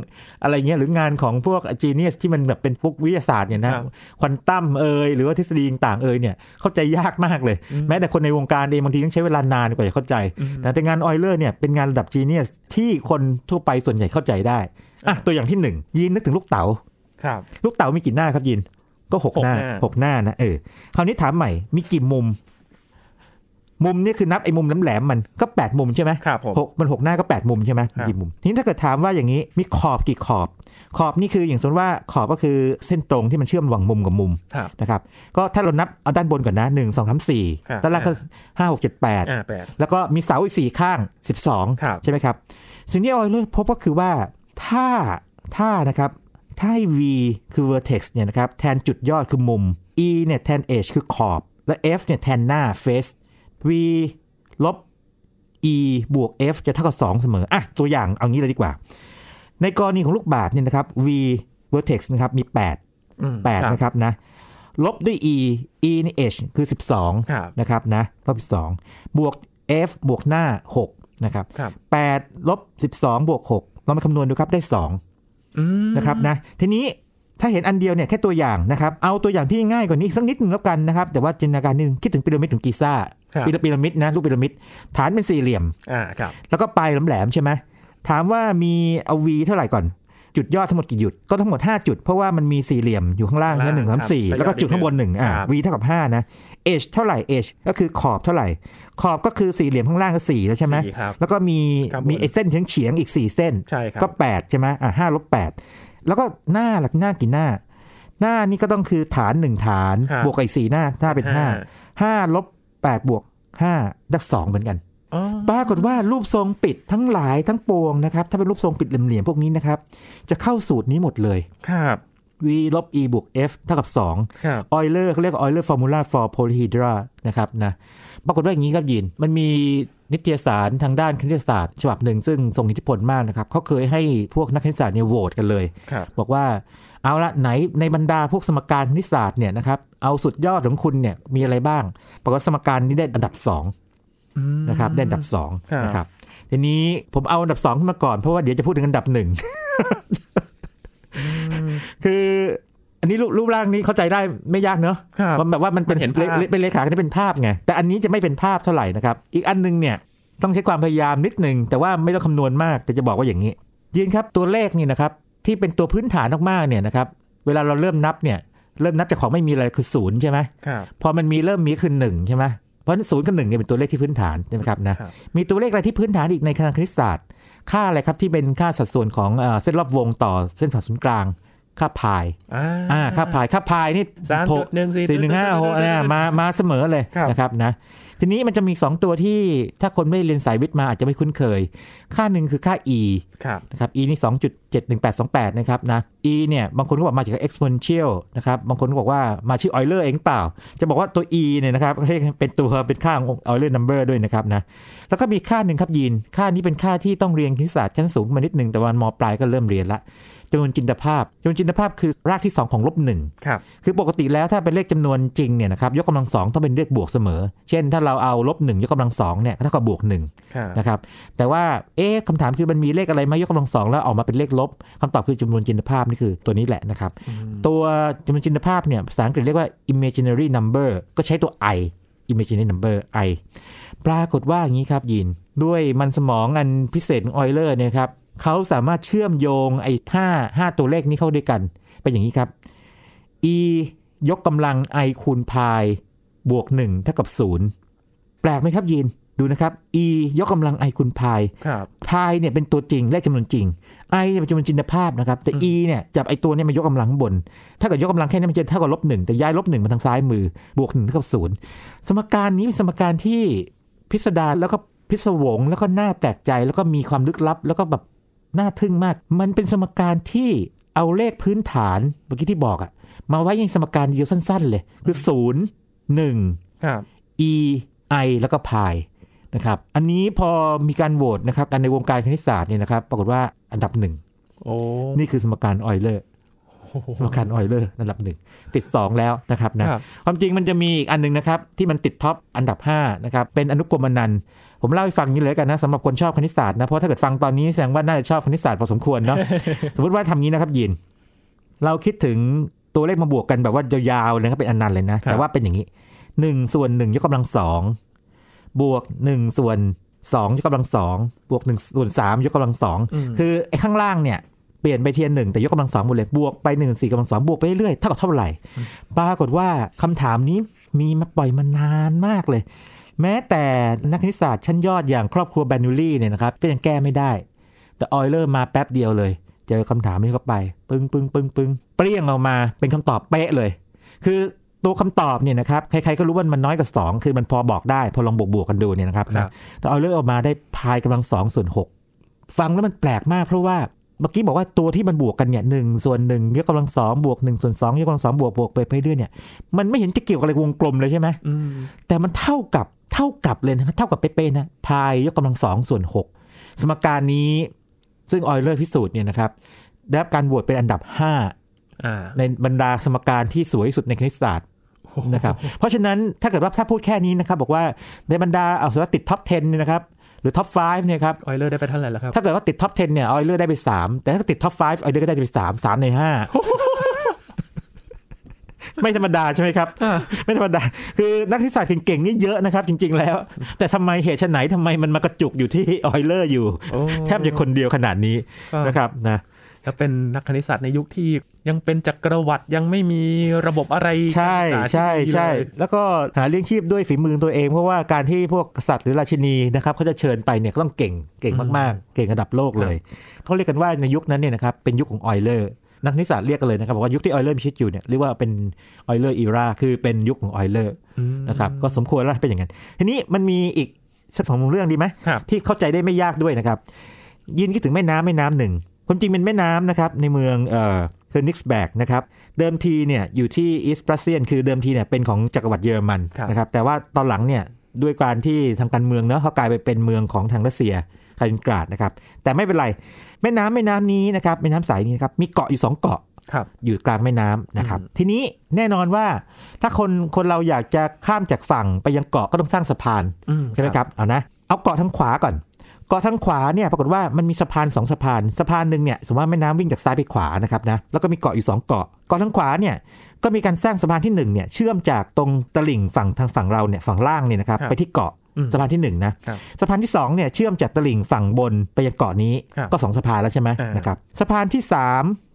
อะไรเงี้ยหรืองานของพวกจีเนียสที่มันแบบเป็นปุ๊กวิทยาศาสตร์เนี่ยนะควอนตัมเอยหรือว่าทฤษฎีต่างเอยเนี่ยเข้าใจยากมากเลยแม้แต่คนในวงการเองบางทีต้องใช้เวลานานกว่าจะเข้าใจแต่งานออยเลอร์เนี่ยเป็นงานระดับจีเนียสที่คนทั่วไปส่วนใหญ่เข้าใจได้อ่ะตัวอย่างที่หนึ่งยีนนึกถึงลูกเต๋าลูกเต๋ามีกี่หน้าครับยินก็หกหน้าหกหน้านะเออคราวนี้ถามใหม่มีกี่มุม มุมนี่คือนับไอ้มุมแหลมๆมันก็แปดมุมใช่ไหมครับหกมันหกหน้าก็แปดมุมใช่ไหมกี่มุมทีนี้ถ้าเกิดถามว่าอย่างนี้มีขอบกี่ขอบ ขอบนี่คืออย่างสมมติว่าขอบก็คือเส้นตรงที่มันเชื่อมระหว่างมุมกับมุมนะครับก็ถ้าเรานับเอาด้านบนก่อนนะหนึ่งสองสามสี่ด้านล่างก็ห้าหกเจ็ดแปดแล้วก็มีเสาอีกสี่ข้างสิบสองใช่ไหมครับสิ่งที่ออยเลอร์พบก็คือว่าถ้าถ้านะครับถ้าให้ v คือ vertex เนี่ยนะครับแทนจุดยอดคือมุม e เนี่ยแทน edge คือขอบ และ f เนี่ยแทนหน้า face v ลบ e บวก f จะเท่ากับ 2 เสมอ อ่ะตัวอย่างเอางี้เลยดีกว่า ในกรณีของลูกบาศเนี่ยนะครับ v vertex นะครับมี 8 8 นะครับนะลบด้วย e e นี่ h คือ 12 นะครับนะลบ 12 บวก f บวกหน้า 6 นะครับ 8 ลบ 12 บวก 6 เรามาคำนวณดูครับได้ 2นะครับนะทีนี้ถ้าเห็นอันเดียวเนี่ยแค่ตัวอย่างนะครับเอาตัวอย่างที่ง่ายกว่านี้สักนิดนึงแล้วกันนะครับแต่ว่าจินตนาการนิดนึงคิดถึงพีระมิดของกีซ่าพีระมิดนะรูปพีระมิดฐานเป็นสี่เหลี่ยมอ่าครับแล้วก็ปลายแหลมมใช่ไหมถามว่ามีเอาวีเท่าไหร่ก่อนจุดยอดทั้งหมดกี่จุดก็ทั้งหมด5จุดเพราะว่ามันมีสี่เหลี่ยมอยู่ข้างล่างนค่หนึ่งสามสี่แล้วก็จุดข้างบนหนึ่งอ่าวีเท่ากับห้านะเอชเท่าไหร่เอชก็คือขอบเท่าไหร่ขอบก็คือสี่เหลี่ยมข้างล่างก็สี่แล้วใช่ไหมแล้วก็มีมีไอ้เส้นเฉียงเฉียงอีกสี่เส้นก็แปดใช่ไหมอ่ะห้าลบแปดแล้วก็หน้าหลักหน้ากี่หน้า หน้านี่ก็ต้องคือฐานหนึ่งฐานบวกไอ้สี่หน้าหน้าเป็นห้าห้าลบแปดบวกห้าได้สองเหมือนกันปรากฏว่ารูปทรงปิดทั้งหลายทั้งปวงนะครับ ถ้าเป็นรูปทรงปิดเหลี่ยมๆพวกนี้นะครับจะเข้าสูตรนี้หมดเลย ครับ v ลบ e บวก f เท่ากับ2ออยเลอร์เขาเรียกออยเลอร์ฟอร์มูลา for polyhedra นะครับนะ ปรากฏว่าอย่างนี้ครับยิน มันมีนิตยสารทางด้านคณิตศาสตร์ฉบับหนึ่ง ซึ่งส่งอิทธิพลมากนะครับ เขาเคยให้พวกนักคณิตศาสตร์เนี่ยโหวตกันเลย บอกว่า เอาละไหนในบรรดาพวกสมการคณิตศาสตร์เนี่ยนะครับ เอาสุดยอดของคุณเนี่ยมีอะไรบ้าง ปรากฏสมการนี้ได้อันดับ2นะครับได้อันดับ2นะครับ ทีนี้ผมเอาอันดับ2ขึ้นมาก่อน เพราะว่าเดี๋ยวจะพูดถึงอันดับหนึ่งคืออันนี้รูปร่างนี้เข้าใจได้ไม่ยากเนอะมันแบบว่ามันเป็นเห็นเป็นเลขาที่เป็นภาพไงแต่อันนี้จะไม่เป็นภาพเท่าไหร่นะครับอีกอันนึงเนี่ยต้องใช้ความพยายามนิดหนึ่งแต่ว่าไม่ต้องคำนวณมากแต่จะบอกว่าอย่างนี้ยืนครับตัวเลขนี่นะครับที่เป็นตัวพื้นฐานมากๆเนี่ยนะครับเวลาเราเริ่มนับเนี่ยเริ่มนับจากของไม่มีอะไรคือศูนย์ใช่ไหมพอมันมีเริ่มมีคือหนึ่งใช่ไหมเพราะศูนย์กับหนึ่งเนี่ยเป็นตัวเลขที่พื้นฐานใช่ไหมครับนะมีตัวเลขอะไรที่พื้นฐานอีกในคณคณิตศาสตร์ค่าอะไรครับ ที่เป็นค่าสัดส่วนของเส้นรอบวงต่อเส้นผ่าศูนย์กลาง ค่าพายอ่าค่าพาย ค่าพายนี่สามจุดหนึ่งสี่หนึ่งห้าหกมามาเสมอเลยนะครับนะทีนี้มันจะมี 2 ตัวที่ถ้าคนไม่เรียนสายวิทย์มาอาจจะไม่คุ้นเคย ค่าหนึ่งคือค่า e นะครับ e นี่2.71828นะครับนะ e เนี่ยบางคนก็บอกมาจาก exponential นะครับบางคนก็บอกว่ามาชื่อ Euler เองเปล่า จะบอกว่าตัว e เนี่ยนะครับเรียกเป็นตัวเป็นค่าของ Euler number ด้วยนะครับนะ แล้วก็มีค่าหนึ่งครับยีน ค่านี้เป็นค่าที่ต้องเรียนคณิตศาสตร์ชั้นสูงมานิดหนึ่ง แต่วันมปลายก็เริ่มเรียนละจำนวนจินตภาพ จำนวนจินตภาพคือรากที่ 2 ของลบหนึ่งครับ คือปกติแล้วถ้าเป็นเลขจำนวนจริงเนี่ยนะครับยกกำลังสองต้องเป็นเลขบวกเสมอ เช่นถ้าเราเอาลบหนึ่งยกกาลังสองเนี่ยเท่ากับบวกหนึ่งนะครับ แต่ว่า เอ๊ะคำถามคือมันมีเลขอะไรมายกกำลังสองแล้วออกมาเป็นเลขลบ คำตอบคือจำนวนจินตภาพนี่คือตัวนี้แหละนะครับ ตัวจำนวนจินตภาพเนี่ยภาษาอังกฤษเรียกว่า imaginary number ก็ใช้ตัว i imaginary number i ปรากฏว่าอย่างนี้ครับ ยินด้วยมันสมองอันพิเศษของออยเลอร์เนี่ยครับเขาสามารถเชื่อมโยงไอ้ห้าห้าตัวเลขนี้เข้าด้วยกัน เป็นอย่างนี้ครับ e ยกกำลัง i คูณพายบวก1เท่ากับ0 แปลกไหมครับยีนดูนะครับ e ยกกำลัง i คูณพายพายเนี่ยเป็นตัวจริงเลขจำนวนจริง i เนี่ยเป็นจำนวนจินตภาพนะครับ แต่ e เนี่ยจับไอตัวเนี่ยมายกกำลังบนถ้าเกิดยกกำลังแค่นี้มันจะเท่ากับลบหนึ่งแต่ย้ายลบหนึ่งมาทางซ้ายมือบวกหนึ่งเท่ากับศูนย์สมการนี้เป็นสมการที่พิสดารแล้วก็พิศวงแล้วก็น่าแปลกใจ แล้วก็มีความลึกลับแล้วก็แบบน่าทึ่งมาก มันเป็นสมการที่เอาเลขพื้นฐานเมื่อกี้ที่บอกอะมาไว้ยังสมการเดียวสั้นๆเลย คือศูนย์หนึ่ง e i แล้วก็ pi นะครับ อันนี้พอมีการโหวตนะครับกันในวงการคณิตศาสตร์เนี่ยนะครับ ปรากฏว่าอันดับหนึ่งนี่คือสมการออยเลอร์สมการออยเลอร์อันดับหนึ่งติด 2 แล้วนะครับนะความจริงมันจะมีอีกอันนึงนะครับ ที่มันติดท็อปอันดับ5นะครับเป็นอนุกรมนันผมเล่าให้ฟังนี้เลยกันนะสำหรับคนชอบคณิตศาสตร์นะเพราะถ้าเกิดฟังตอนนี้แสดงว่าน่าจะชอบคณิตศาสตร์พอสมควรเนาะสมมติว่าทำนี้นะครับ ยิน เราคิดถึงตัวเลขมาบวกกันแบบว่ายาวๆเลยก็เป็นอนันต์เลยนะ แต่ว่าเป็นอย่างนี้หนึ่งส่วนหนึ่งยกกำลังสองบวกหนึ่งส่วนสองยกกำลังสองบวกหนึ่งส่วนสามยกกำลังสองคือไอ้ข้างล่างเนี่ยเปลี่ยนไปเทียนหนึ่งแต่ยกกำลังสองหมดเลยบวกไปหนึ่งสี่กำลังสองบวกไปเรื่อยเท่ากับเท่าไหร่ ปรากฏว่าคำถามนี้มีมาปล่อยมานานมากเลยแม้แต่นักนิสาสตร์ชั้นยอดอย่างครอบครัวแบนูลี่เนี่ยนะครับก็ยังแก้ไม่ได้แต่ออยเลอร์มาแป๊บเดียวเลย เจอคำถามนี้เข้าไป ปึ้งปึ้งปึ้งปึ้งเปรี้ยงออกมาเป็นคำตอบเป๊ะเลย คือตัวคำตอบเนี่ยนะครับใครๆก็รู้ว่ามันน้อยกว่า2คือมันพอบอกได้ พอลองบวกบวกกันดูเนี่ยนะครับนะแต่ออยเลอร์ออกมาได้พายกำลัง 2 ส่วน6ฟังแล้วมันแปลกมากเพราะว่าเมื่อกี้บอกว่าตัวที่มันบวกกันเนี่ยหนึ่งส่วนหนึ่งยกกำลังสองบวกหนึ่งส่วนสองยกกำลังสองบวกบวกไปเรื่อยเนี่ยมันไม่เห็นจะเกี่ยวกับอะไรวงกลมเลยใช่ไหมแต่มันเท่ากับเท่ากับเลยนะเท่ากับเป๊ะๆนะพายยกกำลังสองส่วนหกสมการนี้ซึ่งออยเลอร์พิสูจน์เนี่ยนะครับได้รับการโหวตเป็นอันดับห้าในบรรดาสมการที่สวยที่สุดในคณิตศาสตร์นะครับ เพราะฉะนั้นถ้าเกิดว่าถ้าพูดแค่นี้นะครับ บอกว่าในบรรดาอสัมติติดท็อป10นี่นะครับหรือท็อป5เนี่ยครับออยเลอร์ได้ไปเท่าไหร่แล้วครับ ถ้าเกิดว่าติดท็อป10 เนี่ยออยเลอร์ได้ไป 3 แต่ถ้าติดท็อป5ออยเลอร์ก็ได้ไป3 3 ใน 5 ไม่ธรรมดาใช่ไหมครับ ไม่ธรรมดา คือนักทิศาสตเก่งๆนี่เยอะนะครับ จริงๆ แล้ว แต่ทำไมเหตุไหนทำไมมันมากระจุกอยู่ที่ออยเลอร์อยู่ แทบจะคนเดียวขนาดนี้นะครับ นะ้วเป็นนักคณิตศาสตร์ในยุคที่ยังเป็นจักรวรรดิยังไม่มีระบบอะไร ใช่ ใช่ใช่ แล้วก็หาเลี้ยงชีพด้วยฝีมือตัวเองเพราะว่าการที่พวกสัตว์หรือราชินีนะครับเขาจะเชิญไปเนี่ยต้องเก่งเก่งมาก ๆ เก่งระดับโลกเลย เขาเรียกกันว่าในยุคนั้นเนี่ยนะครับเป็นยุคของออยเลอร์นักนิสสัตเรียกกันเลยนะครับบอกว่ายุคที่ออยเลอร์มีชีวิตอยู่เนี่ยเรียกว่าเป็นออยเลอร์อีรา คือเป็นยุคของออยเลอร์นะครับ ก็สมควรแล้วเป็นอย่างนั้นทีนี้มันมีอีกสักสองเรื่องดีไหมที่เข้าใจได้ไม่ยากด้วยนะครับ ยินคิดถึงแม่น้ำแม่น้ำหนึ่งคนจริงเป็นแม่น้ำนะครับ ในเมืองเอ่อคือนิกส์แบกนะครับ เดิมทีเนี่ยอยู่ที่อีสปรัสเซียนคือเดิมทีเนี่ยเป็นของจักรวรรดิเยอรมันนะครับแต่ว่าตอนหลังเนี่ยด้วยการที่ทางการเมืองเนาะเขากลายไปเป็นเมืองของทางรัสเซีย คาลินกราดนะครับแต่ไม่เป็นไร แม่น้ำแม่น้ำนี้นะครับแม่น้ำสายนี้นครับมีเกาะอยู่ 2 เกาะอยู่กลางแม่น้ำนะครับทีนี้แน่นอนว่า ถ้าคนคนเราอยากจะข้ามจากฝั่งไปยังเกาะก็ต้องสร้างสะพานใช่ไหมครับเอานะเอาเกาะทางขวาก่อนกาะทางขวาเนี่ยปรากฏว่ามันมีสะพาน 2 สะพาน สะพานหนึ่งเนี่ยสมมติว่าแม่น้ำวิ่งจากซ้ายไปขวานะครับนะแล้วก็มีเกาะอยู่ 2 เกาะเกาะทางขวาเนี่ยก็มีการสร้างสะพานที่ 1เนี่ยเชื่อมจากตรงตลิ่งฝั่งทางฝั่งเราเนี่ยฝั่งล่างเนี่ยนะครับไปที่เกาะสะพานที่1นะสะพานที่2เนี่ยเชื่อมจากตลิ่งฝั่งบนไปยังเกาะนี้ก็2สะพานแล้วใช่ไหมนะครับสะพานที่ 3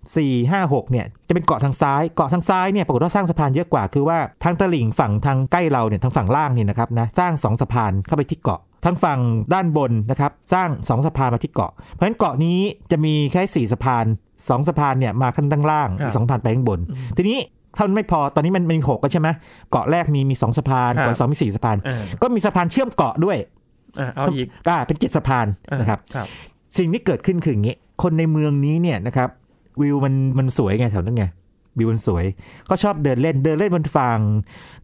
4 5 6เนี่ยจะเป็นเกาะทางซ้ายเกาะทางซ้ายเนี่ยปรากฏว่าสร้างสะพานเยอะกว่าคือว่าทางตลิ่งฝั่งทางใกล้เราเนี่ยทางฝั่งล่างนี่นะครับนะสร้าง2สะพานเข้าไปที่เกาะทั้งฝั่งด้านบนนะครับ สร้าง 2สะพานมาที่เกาะเพราะฉะนั้นเกาะนี้จะมีแค่4สะพาน2สะพานเนี่ยมาขั้นด้านล่างอีกสองสะพานไปข้างบน ทีนี้เท่านั้นไม่พอตอนนี้มันมีหกก็ใช่ไหมเกาะแรกมีมีสองสะพานเกาะสองมีสี่สะพาน ก็มีสะพานเชื่อมเกาะด้วยเอาอีกอ่าเป็นเจ็ดสะพานนะครับ สิ่งที่เกิดขึ้นคืออย่างนี้ คนในเมืองนี้เนี่ยนะครับวิวมันมันสวยไงแถวนั้นไงวิวมันสวย ก็ชอบเดินเล่นเดินเล่นบนฝั่ง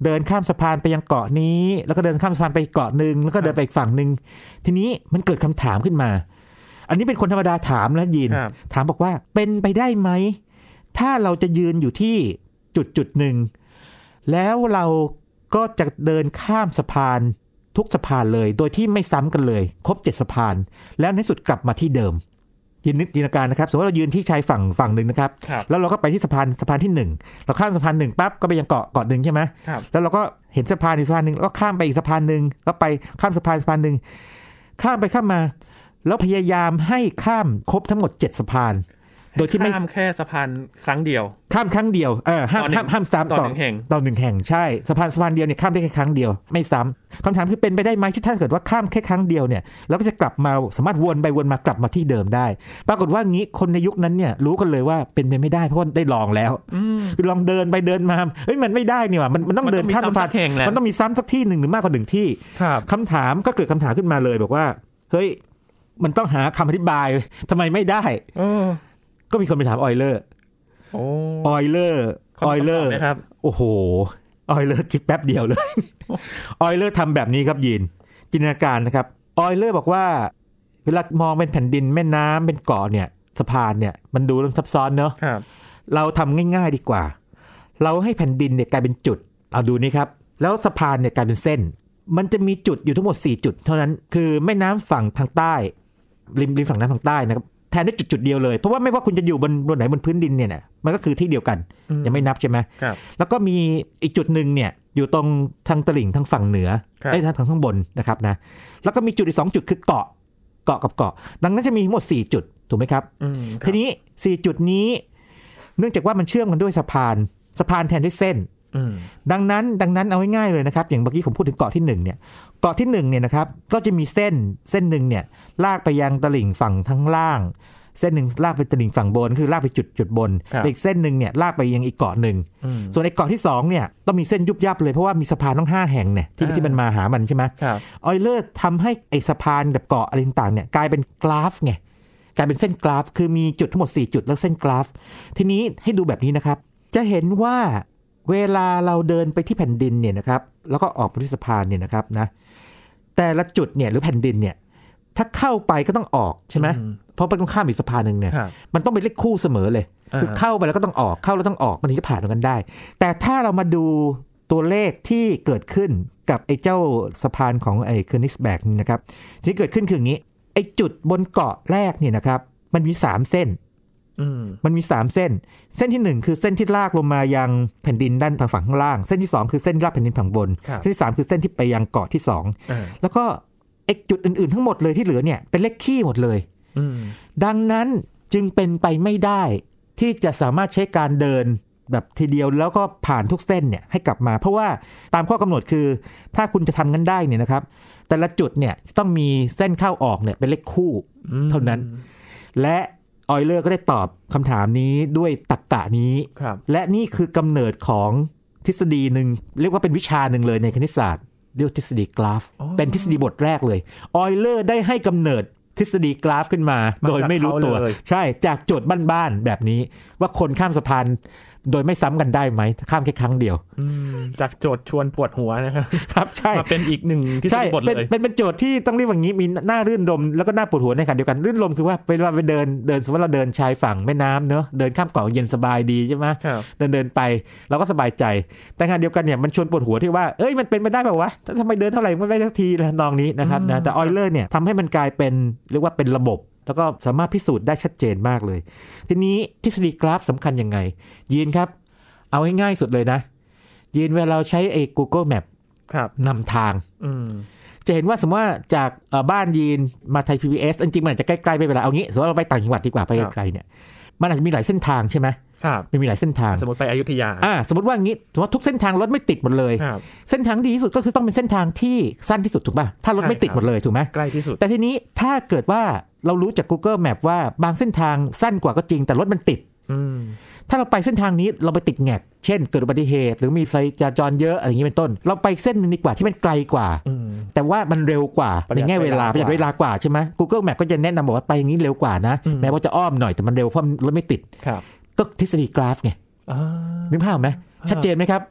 เดินข้ามสะพานไปยังเกาะนี้ แล้วก็เดินข้ามสะพานไปเกาะหนึ่งแล้วก็เดินไปอีกฝั่งหนึ่งทีนี้มันเกิดคำถามขึ้นมา อันนี้เป็นคนธรรมดาถามแล้วยิน ถามบอกว่าเป็นไปได้ไหมถ้าเราจะยืนอยู่ที่จุดจุดหนึ่งแล้วเราก็จะเดินข้ามสะพานทุกสะพานเลย โดยที่ไม่ซ้ำกันเลย ครบเจ็ดสะพานแล้วในสุดกลับมาที่เดิมจินนิจินตนาการนะครับสมมติเรายืนที่ชายฝั่งฝั่งหนึ่งนะครับ แล้วเราก็ไปที่สะพานสะพานที่1เราข้ามสะพานหนึ่งปั๊บก็ไปยังเกาะเกาะหนึ่งใช่ไหมแล้วเราก็เห็นสะพานอีกสะพานหนึ่งแล้วก็ข้ามไปอีกสะพานหนึ่งแล้วไปข้ามสะพานสะพานหนึ่ง ข้ามไปข้ามมา แล้วพยายามให้ข้ามครบทั้งหมด 7 สะพานโดยที่ไม่ข้ามแค่สะพานครั้งเดียว ข้ามครั้งเดียวเออห้ามห้ามห้ามซ้ำต่อหนึ่งแห่งต่อหนึ่งแห่งใช่สะพานสะพานเดียวเนี่ยข้ามได้แค่ครั้งเดียว ไม่ซ้ำ คำถามคือเป็นไปได้ไหมที่ถ้าเกิดว่าข้ามแค่ครั้งเดียวเนี่ย เราก็จะกลับมาสามารถวนไปวนมากลับมาที่เดิมได้ ปรากฏว่างี้คนในยุคนั้นเนี่ย รู้กันเลยว่าเป็นไปไม่ได้เพราะว่าได้ลองแล้วคือลองเดินไปเดินมาเฮ้ยมันไม่ได้นี่ว่ามันมันต้องเดินข้ามสะพานแห่งมันต้องมีซ้ำสักที่หนึ่งหรือมากกว่าหนึ่งที่คำถามก็เกิดคำถามขึ้นมาเลยบอกว่าเฮ้ยมันต้องหาคำอธิบายทำไมไม่ได้ก็มีคนไปถามออยเลอร์ออยเลอร์ออยเลอร์โอ้โหออยเลอร์คิดแป๊บเดียวเลยออยเลอร์ทำแบบนี้ครับ ยิน จินตนาการนะครับออยเลอร์บอกว่า เวลามองเป็นแผ่นดินแม่น้ำเป็นเกาะเนี่ยสะพานเนี่ยมันดูซับซ้อนเนาะเราทำง่าย ๆดีกว่า เราให้แผ่นดินเนี่ยกลายเป็นจุด เอาดูนี่ครับ แล้วสะพานเนี่ยกลายเป็นเส้น มันจะมีจุดอยู่ทั้งหมด 4 จุด เท่านั้นคือแม่น้ำฝั่งทางใต้ริมริมฝั่งน้ำทางใต้นะครับแทนด้วจุดๆเดียวเลย เพราะว่าไม่ว่าคุณจะอยู่บนบนไหน บนพื้นดินเนี่ยนะมันก็คือที่เดียวกัน ยังไม่นับใช่ไหมแล้วก็มีอีกจุดหนึ่งเนี่ยอยู่ตรงทางตลิ่งทางฝั่งเหนือได้ทางทางข้างบนนะครับนะแล้วก็มีจุดอีกสองจุดคือเกาะเกาะกับเกาะ ดังนั้นจะมีทั้งหมด 4 จุดถูกไหมครับทีนี้ 4 จุดนี้ เนื่องจากว่ามันเชื่อมกันด้วยสะพานสะพานแทนด้วยเส้นดังนั้นดังนั้นเอาง่ายๆเลยนะครับอย่างเมื่อกี้ผมพูดถึงเกาะที่ 1เนี่ยเกาะที่1เนี่ยนะครับก็จะมีเส้นเส้นหนึ่งเนี่ยลากไปยังตลิ่งฝั่งทั้งล่างเส้นหนึ่งลากไปตลิ่งฝั่งบนคือลากไปจุดจุดบน อีกเส้นหนึ่งเนี่ยลากไปยังอีกเกาะหนึ่งส่วนไอ้เกาะที่2เนี่ยต้องมีเส้นยุบยับเลยเพราะว่ามีสะพานต้องห้าแห่งเนี่ยที่ที่มันมาหามันใช่ไหมออยเลอร์ทำให้ไอ้สะพานแบบเกาะอะไรต่างเนี่ยกลายเป็นกราฟไงกลายเป็นเส้นกราฟคือมีจุดทั้งหมด4จุดแล้วเส้นกราฟทีนี้ให้ดูแบบนี้นะครับ จะเห็นว่าเวลาเราเดินไปที่แผ่นดินเนี่ยนะครับ แล้วก็ออกมาที่สะพานเนี่ยนะครับนะแต่ละจุดเนี่ยหรือแผ่นดินเนี่ยถ้าเข้าไปก็ต้องออกใช่ไหมเพราะมันต้องข้ามอีกสะพานหนึ่งเนี่ยมันต้องเป็นเลขคู่เสมอเลย คือเข้าไปแล้วก็ต้องออกเข้าแล้วต้องออกมันถึงจะผ่านกันได้ แต่ถ้าเรามาดูตัวเลขที่เกิดขึ้นกับไอ้เจ้าสะพานของไอ้เคอร์นิสแบกนี่นะครับที่เกิดขึ้นคืออย่างนี้ไอ้จุดบนเกาะแรกเนี่ยนะครับ มันมี3เส้นมันมีสามเส้นเส้นที่หนึ่งคือเส้นที่ลากลงมายังแผ่นดินด้านทางฝั่งข้างล่าง เส้นที่สองคือเส้นลากแผ่นดินฝั่งบน เส้นที่สามคือเส้นที่ไปยังเกาะที่สองแล้วก็เอกจุดอื่น ๆ ทั้งหมดเลยที่เหลือเนี่ยเป็นเลขขี้หมดเลยดังนั้นจึงเป็นไปไม่ได้ที่จะสามารถใช้การเดินแบบทีเดียวแล้วก็ผ่านทุกเส้นเนี่ยให้กลับมา เพราะว่าตามข้อกำหนดคือ ถ้าคุณจะทำงั้นได้เนี่ยนะครับ แต่ละจุดเนี่ยต้องมีเส้นเข้าออกเนี่ยเป็นเลขคู่เท่านั้นและออยเลอร์ก็ได้ตอบคำถามนี้ด้วยตรกกะนี้ และนี่คือกำเนิดของทฤษฎีหนึ่งเรียกว่าเป็นวิชาหนึ่งเลยในคณิตศาสตร์ เรียกทฤษฎีกราฟ เป็นทฤษฎีบทแรกเลยออยเลอร์ได้ให้กำเนิดทฤษฎีกราฟขึ้นมา โดยไม่รู้ตัว ใช่จากโจทย์บ้านๆแบบนี้ว่าคนข้ามสะพานโดยไม่ซ้ำกันได้ไหมข้ามแค่ครั้งเดียวจากโจทย์ชวนปวดหัวนะครับครับใช่เป็นอีกหนึ่งที่ใช่บทเลยเป็นเป็นโจทย์ที่ต้องเรียกว่างี้มีหน้ารื่นรมแล้วก็หน้าปวดหัวในขณะเดียวกันรื่นรมคือว่าเวลาไปเดินเดินสมมติเราเดินชายฝั่งแม่น้ำเนอะเดินข้ามเกาะเย็นสบายดีใช่ไหมเดินเดินไปเราก็สบายใจ แต่ขณะเดียวกันเนี่ยมันชวนปวดหัวที่ว่าเอ้ยมันเป็นไปได้แบบว่าทำไมเดินเท่าไหร่ไม่ได้สักทีนองนี้นะครับนะแต่ออยเลอร์เนี่ยทำให้มันกลายเป็นเรียกว่าเป็นระบบแล้วก็สามารถพิสูจน์ได้ชัดเจนมากเลย ทีนี้ทฤษฎีกราฟสำคัญยังไง ยีนครับ เอาง่ายๆสุดเลยนะยีนเวลาเราใช้ไอ้ Google Map ครับนำทางจะเห็นว่าสมมติว่าจากบ้านยีนมาไทย PBS จริงๆ มันอาจจะใกล้ๆไปเวลาเอางี้ สมมติเราไปต่างจังหวัดดีกว่าไปไกลๆเนี่ยมันอาจจะมีหลายเส้นทางใช่ไหมมันมีหลายเส้นทางสมมติไปอยุธยาอ่าสมมติว่างี้สมมติทุกเส้นทางรถไม่ติดหมดเลย เส้นทางดีที่สุดก็คือต้องเป็นเส้นทางที่สั้นที่สุดถูกป่ะถ้ารถไม่ติดหมดเลยถูกไหมใกล้ที่สุดแต่ทีนี้ถ้าเกิดว่าเรารู้จาก Google Map ว่าบางเส้นทางสั้นกว่าก็จริงแต่รถมันติดถ้าเราไปเส้นทางนี้เราไปติดแงกเช่นเกิดอุบัติเหตุ หรือมีไฟจราจรเยอะอะไรอย่างนี้เป็นต้น เราไปเส้นนึงดีกว่าที่มันไกลกว่าแต่ว่ามันเร็วกว่าในแง่เวลาประหยัดเวลากว่าใช่ไหม Google Map ก็จะแนะนำบอกว่าไปอย่างนี้เร็วกว่านะแม้ว่าจะอ้อมหน่อยแต่มันเร็วเพราะรถไม่ติดก็ทฤษฎีกราฟไงนึกภาพไหม ชัดเจนไหมครับ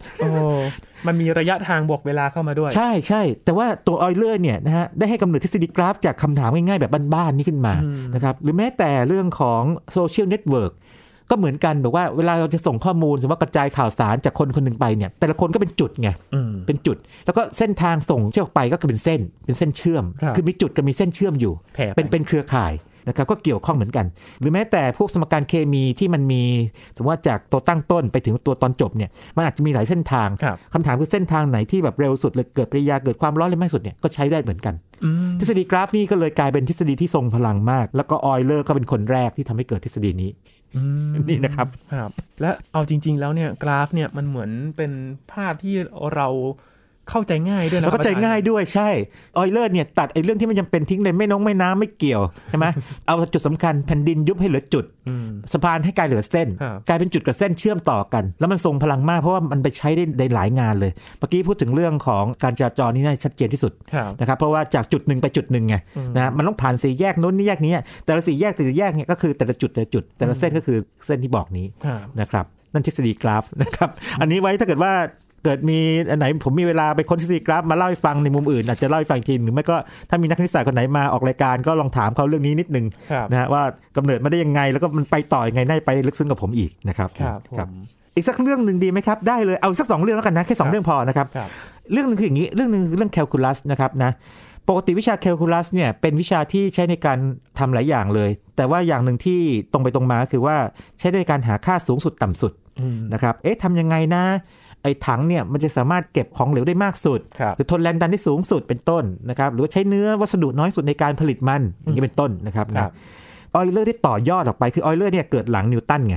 มันมีระยะทางบวกเวลาเข้ามาด้วย ใช่ใช่แต่ว่าตัวออยเลอร์เนี่ยนะฮะได้ให้กำเนิดทฤษฎีกราฟจากคำถามง่ายๆ แบบบ้านๆนี้ขึ้นมานะครับหรือแม้แต่เรื่องของโซเชียลเน็ตเวิร์กก็เหมือนกันบอกว่าเวลาเราจะส่งข้อมูลสมมติว่ากระจายข่าวสารจากคนคนหนึ่งไปเนี่ยแต่ละคนก็เป็นจุดไงเป็นจุด แล้วก็เส้นทางส่งเชื่อมไปก็คือเป็นเส้นเป็นเส้นเชื่อม คือมีจุดกับมีเส้นเชื่อมอยู่ เป็นเป็นเครือข่ายนะครับก็เกี่ยวข้องเหมือนกัน หรือแม้แต่พวกสมการเคมีที่มันมี สมมติว่าจากตัวตั้งต้นไปถึงตัวตอนจบเนี่ย มันอาจจะมีหลายเส้นทางคำถามคือเส้นทางไหนที่แบบเร็วสุดหรือเกิดปริยาเกิดความร้อนเลยมากสุดเนี่ยก็ใช้ได้เหมือนกันทฤษฎีกราฟนี่ก็เลยกลายเป็นทฤษฎีที่ทรงพลังมาก แล้วก็ออยเลอร์ก็เป็นคนแรกที่ทำให้เกิดทฤษฎีนี้นี่นะครับครับ และเอาจริง ๆแล้วเนี่ย กราฟเนี่ยมันเหมือนเป็นภาพที่เราเข้าใจง่ายด้วยนะแล้วก็ใจง่ายด้วยใช่ออยเลอร์เนี่ยตัดไอ้เรื่องที่มันจำเป็นทิ้งเลยไม่น้องไม่น้ำไม่เกี่ยวใช่ไหมเอาจุดสำคัญแผ่นดินยุบให้เหลือจุดสะพานให้กลายเหลือเส้น กลายเป็นจุดกับเส้นเชื่อมต่อกัน แล้วมันทรงพลังมากเพราะว่ามันไปใช้ได้ในหลายงานเลย เมื่อกี้พูดถึงเรื่องของการจราจรนี่น่าชัดเจนที่สุดนะครับเพราะว่าจากจุดหนึ่งไปจุดหนึ่งไงนะมันต้องผ่านสี่แยกนู้นนี่แยกนี้แต่ละสี่แยกแต่ละแยกเนี่ยก็คือแต่ละจุดแต่ละจุดแต่ละเส้นก็คือเส้นที่บอกนี้นะครับนั่นทฤษฎีกราฟนะครับอันนี้ไว้ถ้าเกิดว่าเกิดมีอันไหนผมมีเวลาไปค้นษฎีกราฟมาเล่าให้ฟังในมุมอื่นอาจจะเล่าให้ฟังทีหรือไม่ก็ถ้ามีนักนิสสัยคนไหนมาออกรายการก็ลองถามเขาเรื่องนี้นิดนึงนะฮะว่ากำเนิดมาได้ยังไง แล้วก็มันไปต่อยังไงได้ไปลึกซึ้งกับผมอีกนะครับครับอีกสักเรื่องหนึ่งดีไหมครับได้เลยเอาสักสองเรื่องแล้วกันนะแค่สองเรื่องพอนะครับเรื่องนึงคืออย่างนี้เรื่องนึงเรื่องแคลคูลัสนะครับนะปกติวิชาแคลคูลัสเนี่ยเป็นวิชาที่ใช้ในการทำหลายอย่างเลย แต่ว่าอย่างหนึ่งที่ตรงไปตรงมาคือว่าใช้ในการหาค่าสูงสุดต่ำสุดนะครับเอ๊ะทำยังไงนะไอ้ถังเนี่ยมันจะสามารถเก็บของเหลวได้มากสุด หรือทนแรงดันได้สูงสุดเป็นต้นนะครับ หรือใช้เนื้อวัสดุน้อยสุดในการผลิตมันอย่างนี้เป็นต้นนะครับนะออยเลอร์ที่ต่อยอดออกไป คือออยเลอร์เนี่ยเกิดหลังนิวตันไง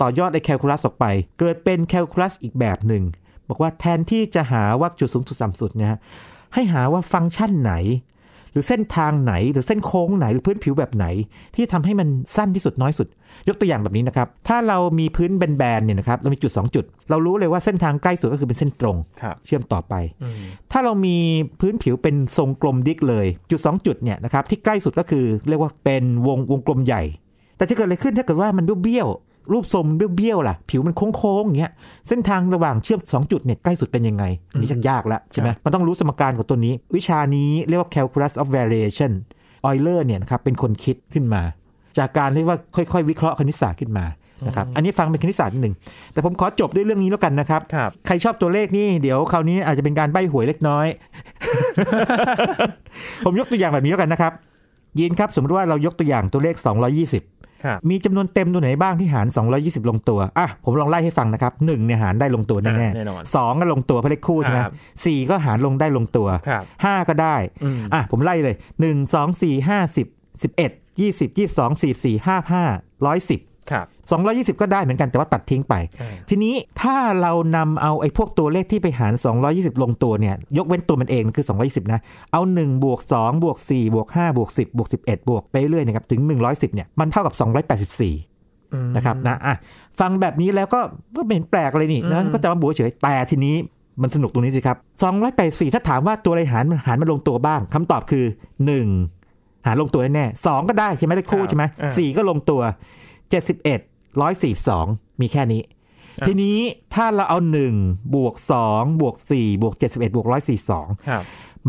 ต่อยอดไอ้แคลคูลัสออกไปเกิดเป็นแคลคูลัสอีกแบบหนึ่ง บอกว่าแทนที่จะหาว่าจุดสูงสุดต่ำสุดนะฮะให้หาว่าฟังก์ชันไหนหรือเส้นทางไหนหรือเส้นโค้งไหนหรือพื้นผิวแบบไหน ที่ทำให้มันสั้นที่สุดน้อยสุด ยกตัวอย่างแบบนี้นะครับถ้าเรามีพื้นแบนๆเนี่ยนะครับเรามีจุด 2 จุด เรารู้เลยว่าเส้นทางใกล้สุดก็คือเป็นเส้นตรงรเชื่อมต่อไปถ้าเรามีพื้นผิวเป็นทรงกลมดิกเลย จุด 2 จุดเนี่ยนะครับที่ใกล้สุดก็คือเรียกว่าเป็นวงวงกลมใหญ่ แต่จะเกิดอะไรขึ้นถ้าเกิดว่ามันเบี้ยวรูปทรงเบี้ยวๆล่ะ ผิวมันโค้งๆอย่างเงี้ยเส้นทางระหว่างเชื่อม 2 จุดเนี่ยใกล้สุดเป็นยังไงอันนี้ยากละใช่ไหมมันต้องรู้สมการของตัวนี้ วิชานี้เรียกว่า calculus of variation ออยเลอร์เนี่ยนะครับเป็นคนคิดขึ้นมา จากการเรียกว่าค่อยๆ วิเคราะห์คณิตศาสตร์ขึ้นมานะครับอันนี้ฟังเป็นคณิตศาสตร์หนึ่ง แต่ผมขอจบด้วยเรื่องนี้แล้วกันนะครับใครชอบตัวเลขนี่เดี๋ยว คราวนี้อาจจะเป็นการใบ้หวยเล็กน้อย ผมยกตัวอย่างแบบนี้แล้วกันนะครับยินครับสมมติว่าเรายกตัวอย่างตัวเลข 220มีจำนวนเต็มตัวไหนบ้างที่หาร 220 ลงตัว อ่ะ ผมลองไล่ให้ฟังนะครับหนึ่งเนี่ยหารได้ลงตัวแน่แน่สองก็ลงตัวเพราะเลขคู่ใช่ไหมสี่ก็หารลงได้ลงตัวห้าก็ได้อ่ะผมไล่เลย หนึ่ง สอง สี่ ห้าสิบ สิบเอ็ดยี่สิบยี่สอง สี่สี่ห้าห้า ร้อยสิบครับ220 ก็ได้เหมือนกัน แต่ว่าตัดทิ้งไป ทีนี้ถ้าเรานำเอาไอ้พวกตัวเลขที่ไปหาร 220 ลงตัวเนี่ยยกเว้นตัวมันเองคือ 220นะเอา1บวก2บวก4บวก 5 บวก 10 บวก 11 บวกไปเรื่อยนะครับ ถึง 110เนี่ยมันเท่ากับ 284นะครับนะอ่ะฟังแบบนี้แล้วก็ก็เป็นแปลกเลยนี่นะก็จะมาบวกเฉยแต่ทีนี้มันสนุกตรงนี้สิครับ284 ถ้าถามว่าตัวอะไรหารหารมันลงตัวบ้าง คำตอบคือ 1 หารลงตัวแน่องก็ได้ใช่ไหมได้คู่ใช่ไหมสี่ก็ลงตัว 71ร้อยสี่สองมีแค่นี้ ทีนี้ถ้าเราเอาหนึ่งบวกสองบวกสี่บวกเจ็ดสิบเอ็ดบวกร้อยสี่สอง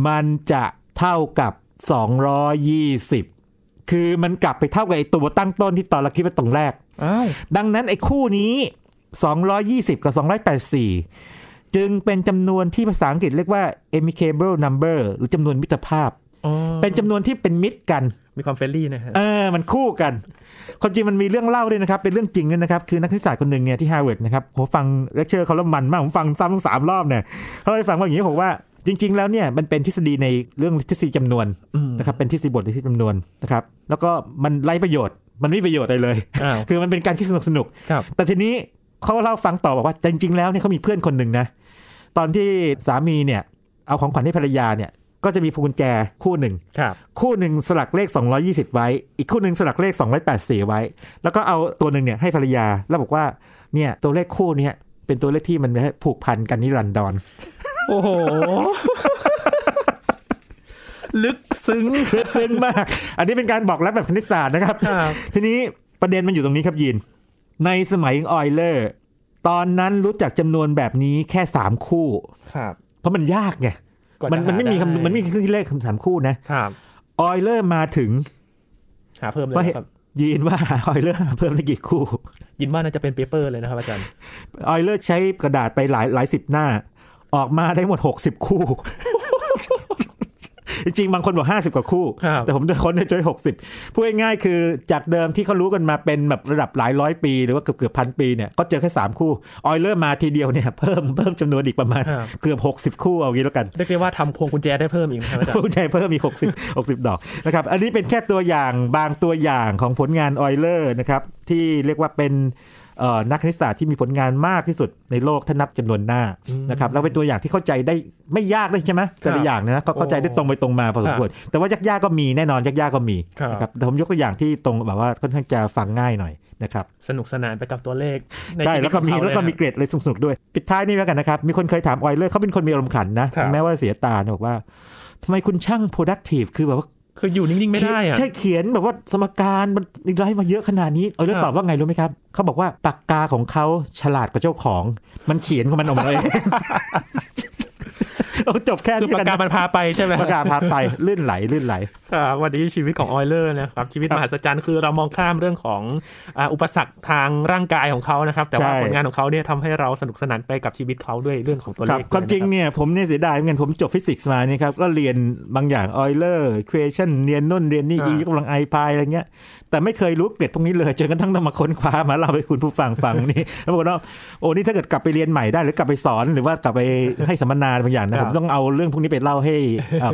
มันจะเท่ากับสอองร้ยยี่สิบคือมันกลับไปเท่ากับไอตัวตั้งต้นที่ตอนเราคิดว่าตรงแรกดังนั้นไอคู่นี้สอองร้ยี่สิบกับสอองร้ยแปดสี่จึงเป็นจำนวนที่ภาษาอังกฤษเรียกว่า amicable number หรือจำนวนมิตรภาพเป็นจำนวนที่เป็นมิตรกันมีความเฟรนลี่นะฮะเออมันคู่กันคนจริงมันมีเรื่องเล่าด้วยนะครับ เป็นเรื่องจริงด้วยนะครับ คือนักนิสสัยคนหนึ่งเนี่ยที่ฮาร์วาร์ดนะครับ ผมฟังเลคเชอร์เขาแล้วมันมากผมฟังซ้ำสามรอบเนี่ยเขาเลยฟังว่าอย่างนี้ผมว่าจริง ๆแล้วเนี่ยมันเป็นทฤษฎีในเรื่องทฤษฎีจำนวนนะครับเป็นทฤษฎีบททฤษฎีจำนวนนะครับแล้วก็มันไร้ประโยชน์มันไม่ประโยชน์อะไรเลย คือมันเป็นการคิดสนุกสนุก แต่ทีนี้เขาเล่าฟังต่อบอกว่าจริง ๆแล้วเนี่ยเขามีเพื่อนคนหนึ่งนะตอนที่สามีเนี่ยเอาของขวัญให้ภรรยาเนี่ยก็จะมีพวงกุญแจคู่หนึ่งคคู่หนึ่งสลักเลข 220ไว้อีกคู่หนึ่งสลักเลข 284ไว้แล้วก็เอาตัวหนึ่งเนี่ยให้ภรรยาแล้วบอกว่าเนี่ยตัวเลขคู่เนี่ยเป็นตัวเลขที่มันผูกพันกันนิรันดรโอ้โหลึกซึ้งลึกซึ้งมาก อันนี้เป็นการบอกรับแบบคณิตศาสตร์นะครับ ทีนี้ประเด็นมันอยู่ตรงนี้ครับยินในสมัยออยเลอร์ตอนนั้นรู้จักจำนวนแบบนี้แค่สามคู่ครับเพราะมันยากไงมันมันไม่มีคำมันไม่มีเครื่องคิดเลขคำสามคู่นะออยเลอร์มาถึง หาเพิ่มเลยครับยีนว่าออยเลอร์เพิ่มได้กี่คู่ ยินว่าน่าจะเป็นเปเปอร์เลยนะครับอาจารย์ออยเลอร์ใช้กระดาษไปหลายหลายสิบหน้า ออกมาได้หมดหกสิบคู่จริงบางคนบอก50 กว่าคู่ แต่ผมค้นดนจอยิบพูดง่ายๆคือ จากเดิมที่เขารู้กันมาเป็นแบบระดับหลายร้อยปีหรือว่าเกือบเกือบพันปีเนี่ยก็เจอแค่ 3 คู่ออยเลอร์มาทีเดียวเนี่ยเพิ่มเพิ่มจำนวนอีกประมาณเกือบ60 คู่เอางี้แล้วกันเรียกได้ว่าทำพวงกุญแจได้เพิ่มอีกนะครับพวงกุญแจเพิ่มอีก60 60 ดอกนะครับอันนี้เป็นแค่ตัวอย่างบางตัวอย่างของผลงานออยเลอร์นะครับที่เรียกว่าเป็นนักคณิตศาสตร์ที่มีผลงานมากที่สุดในโลกถ้านับจำนวนหน้านะครับเราเป็นตัวอย่างที่เข้าใจได้ไม่ยากเลยใช่ไหมแต่ละอย่างนะเข้าใจได้ตรงไปตรงมาพอสมควรแต่ว่ายากๆก็มีแน่นอนยากๆก็มีนะครับผมยกตัวอย่างที่ตรงแบบว่าค่อนข้างจะฟังง่ายหน่อยนะครับสนุกสนานไปกับตัวเลข ใช่แล้วก็มีแล้วก็มีเกรดเลยสนุกด้วยปิดท้ายนี่แล้วกันนะครับ มีคนเคยถามออยเลอร์เขาเป็นคนมีอารมณ์ขันนะแม้ว่าเสียตาบอกว่าทำไมคุณช่าง productive คือแบบว่าคืออยู่นิ่ง ๆ ไม่ได้อะใช่เขียนแบบว่าสมการมันไล่มาเยอะขนาดนี้ เออแล้วตอบว่าไงรู้ไหมครับ เขาบอกว่าปากกาของเขาฉลาดกว่าเจ้าของ มันเขียนของมันออกมาเองเอาจบแค่นี้กประกาศมันพาไปใช่ไหมประกาศพาไป ลื่นไหลลื่นไหลวันนี้ชีวิตของออยเลอร์นะครับชีวิตมหัศจรรย์คือเรามองข้ามเรื่องของอุปสรรคทางร่างกายของเขานะครับแต่ว่าผลงานของเขาเนี่ยทำให้เราสนุกสนานไปกับชีวิตเขาด้วยเรื่องของตัวเลขความจริงเนี่ยผมเนี่ยเสียดายเหมือนกันผมจบฟิสิกส์มานี่ครับก็เรียนบางอย่างออยเลอร์ควอชันเรียนน่น เรียนนี่อีกำลังไอพายอะไรเงี้ยแต่ไม่เคยรู้เกร็ดพวกนี้เลยจนกระทั่งต้องมาค้นคว้ามาเล่าให้คุณผู้ฟังฟังนี่แล้วบอกว่าโอ้นี่ถ้าเกิดกลับไปเรียนใหม่ได้ หรือกลับไปสอนหรือว่ากลับไปให้สัมมนาบางอย่างนะมต้องเอาเรื่องพวกนี้ไปเล่าให้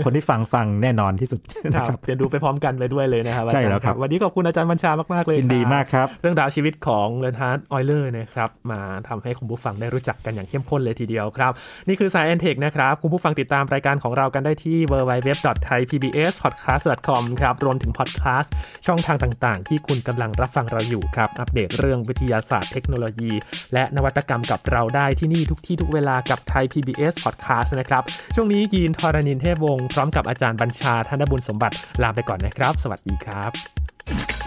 คนที่ฟังฟังแน่นอนที่สุดนะครับเดี๋ยวดูไปพร้อมกันไปด้วยเลยนะครับใช่แล้วครับ วันนี้ขอบคุณอาจารย์บัญชามาก ๆ เลยยินดีมากครับ เรื่องราวชีวิตของเลนฮาร์ดออยเลอร์นะครับ มาทำให้คุณผู้ฟังได้รู้จักกันอย่างเข้มข้นเลยทีเดียวครับ นี่คือสายแอนเทคนะครับ คุณผู้ฟังติดตามรายการของเรากันได้ที่ w w w t h a i p b s p o d c a s t c o m ครับ รวมถึงพอดแคสต์ช่องทางต่างๆ ที่คุณกำลังรับฟังเราอยู่ครับ อัปเดตเรื่องวิทยาศาสตร์เทคโนโลยี และนวัตกรรมกับเราได้ที่นี่ทุกที่ทุกเวลากับไทย PBS Podcast นะครับช่วงนี้ยีนทรานินเทพวงศ์พร้อมกับอาจารย์บัญชาธนบุญสมบัติลาไปก่อนนะครับ สวัสดีครับ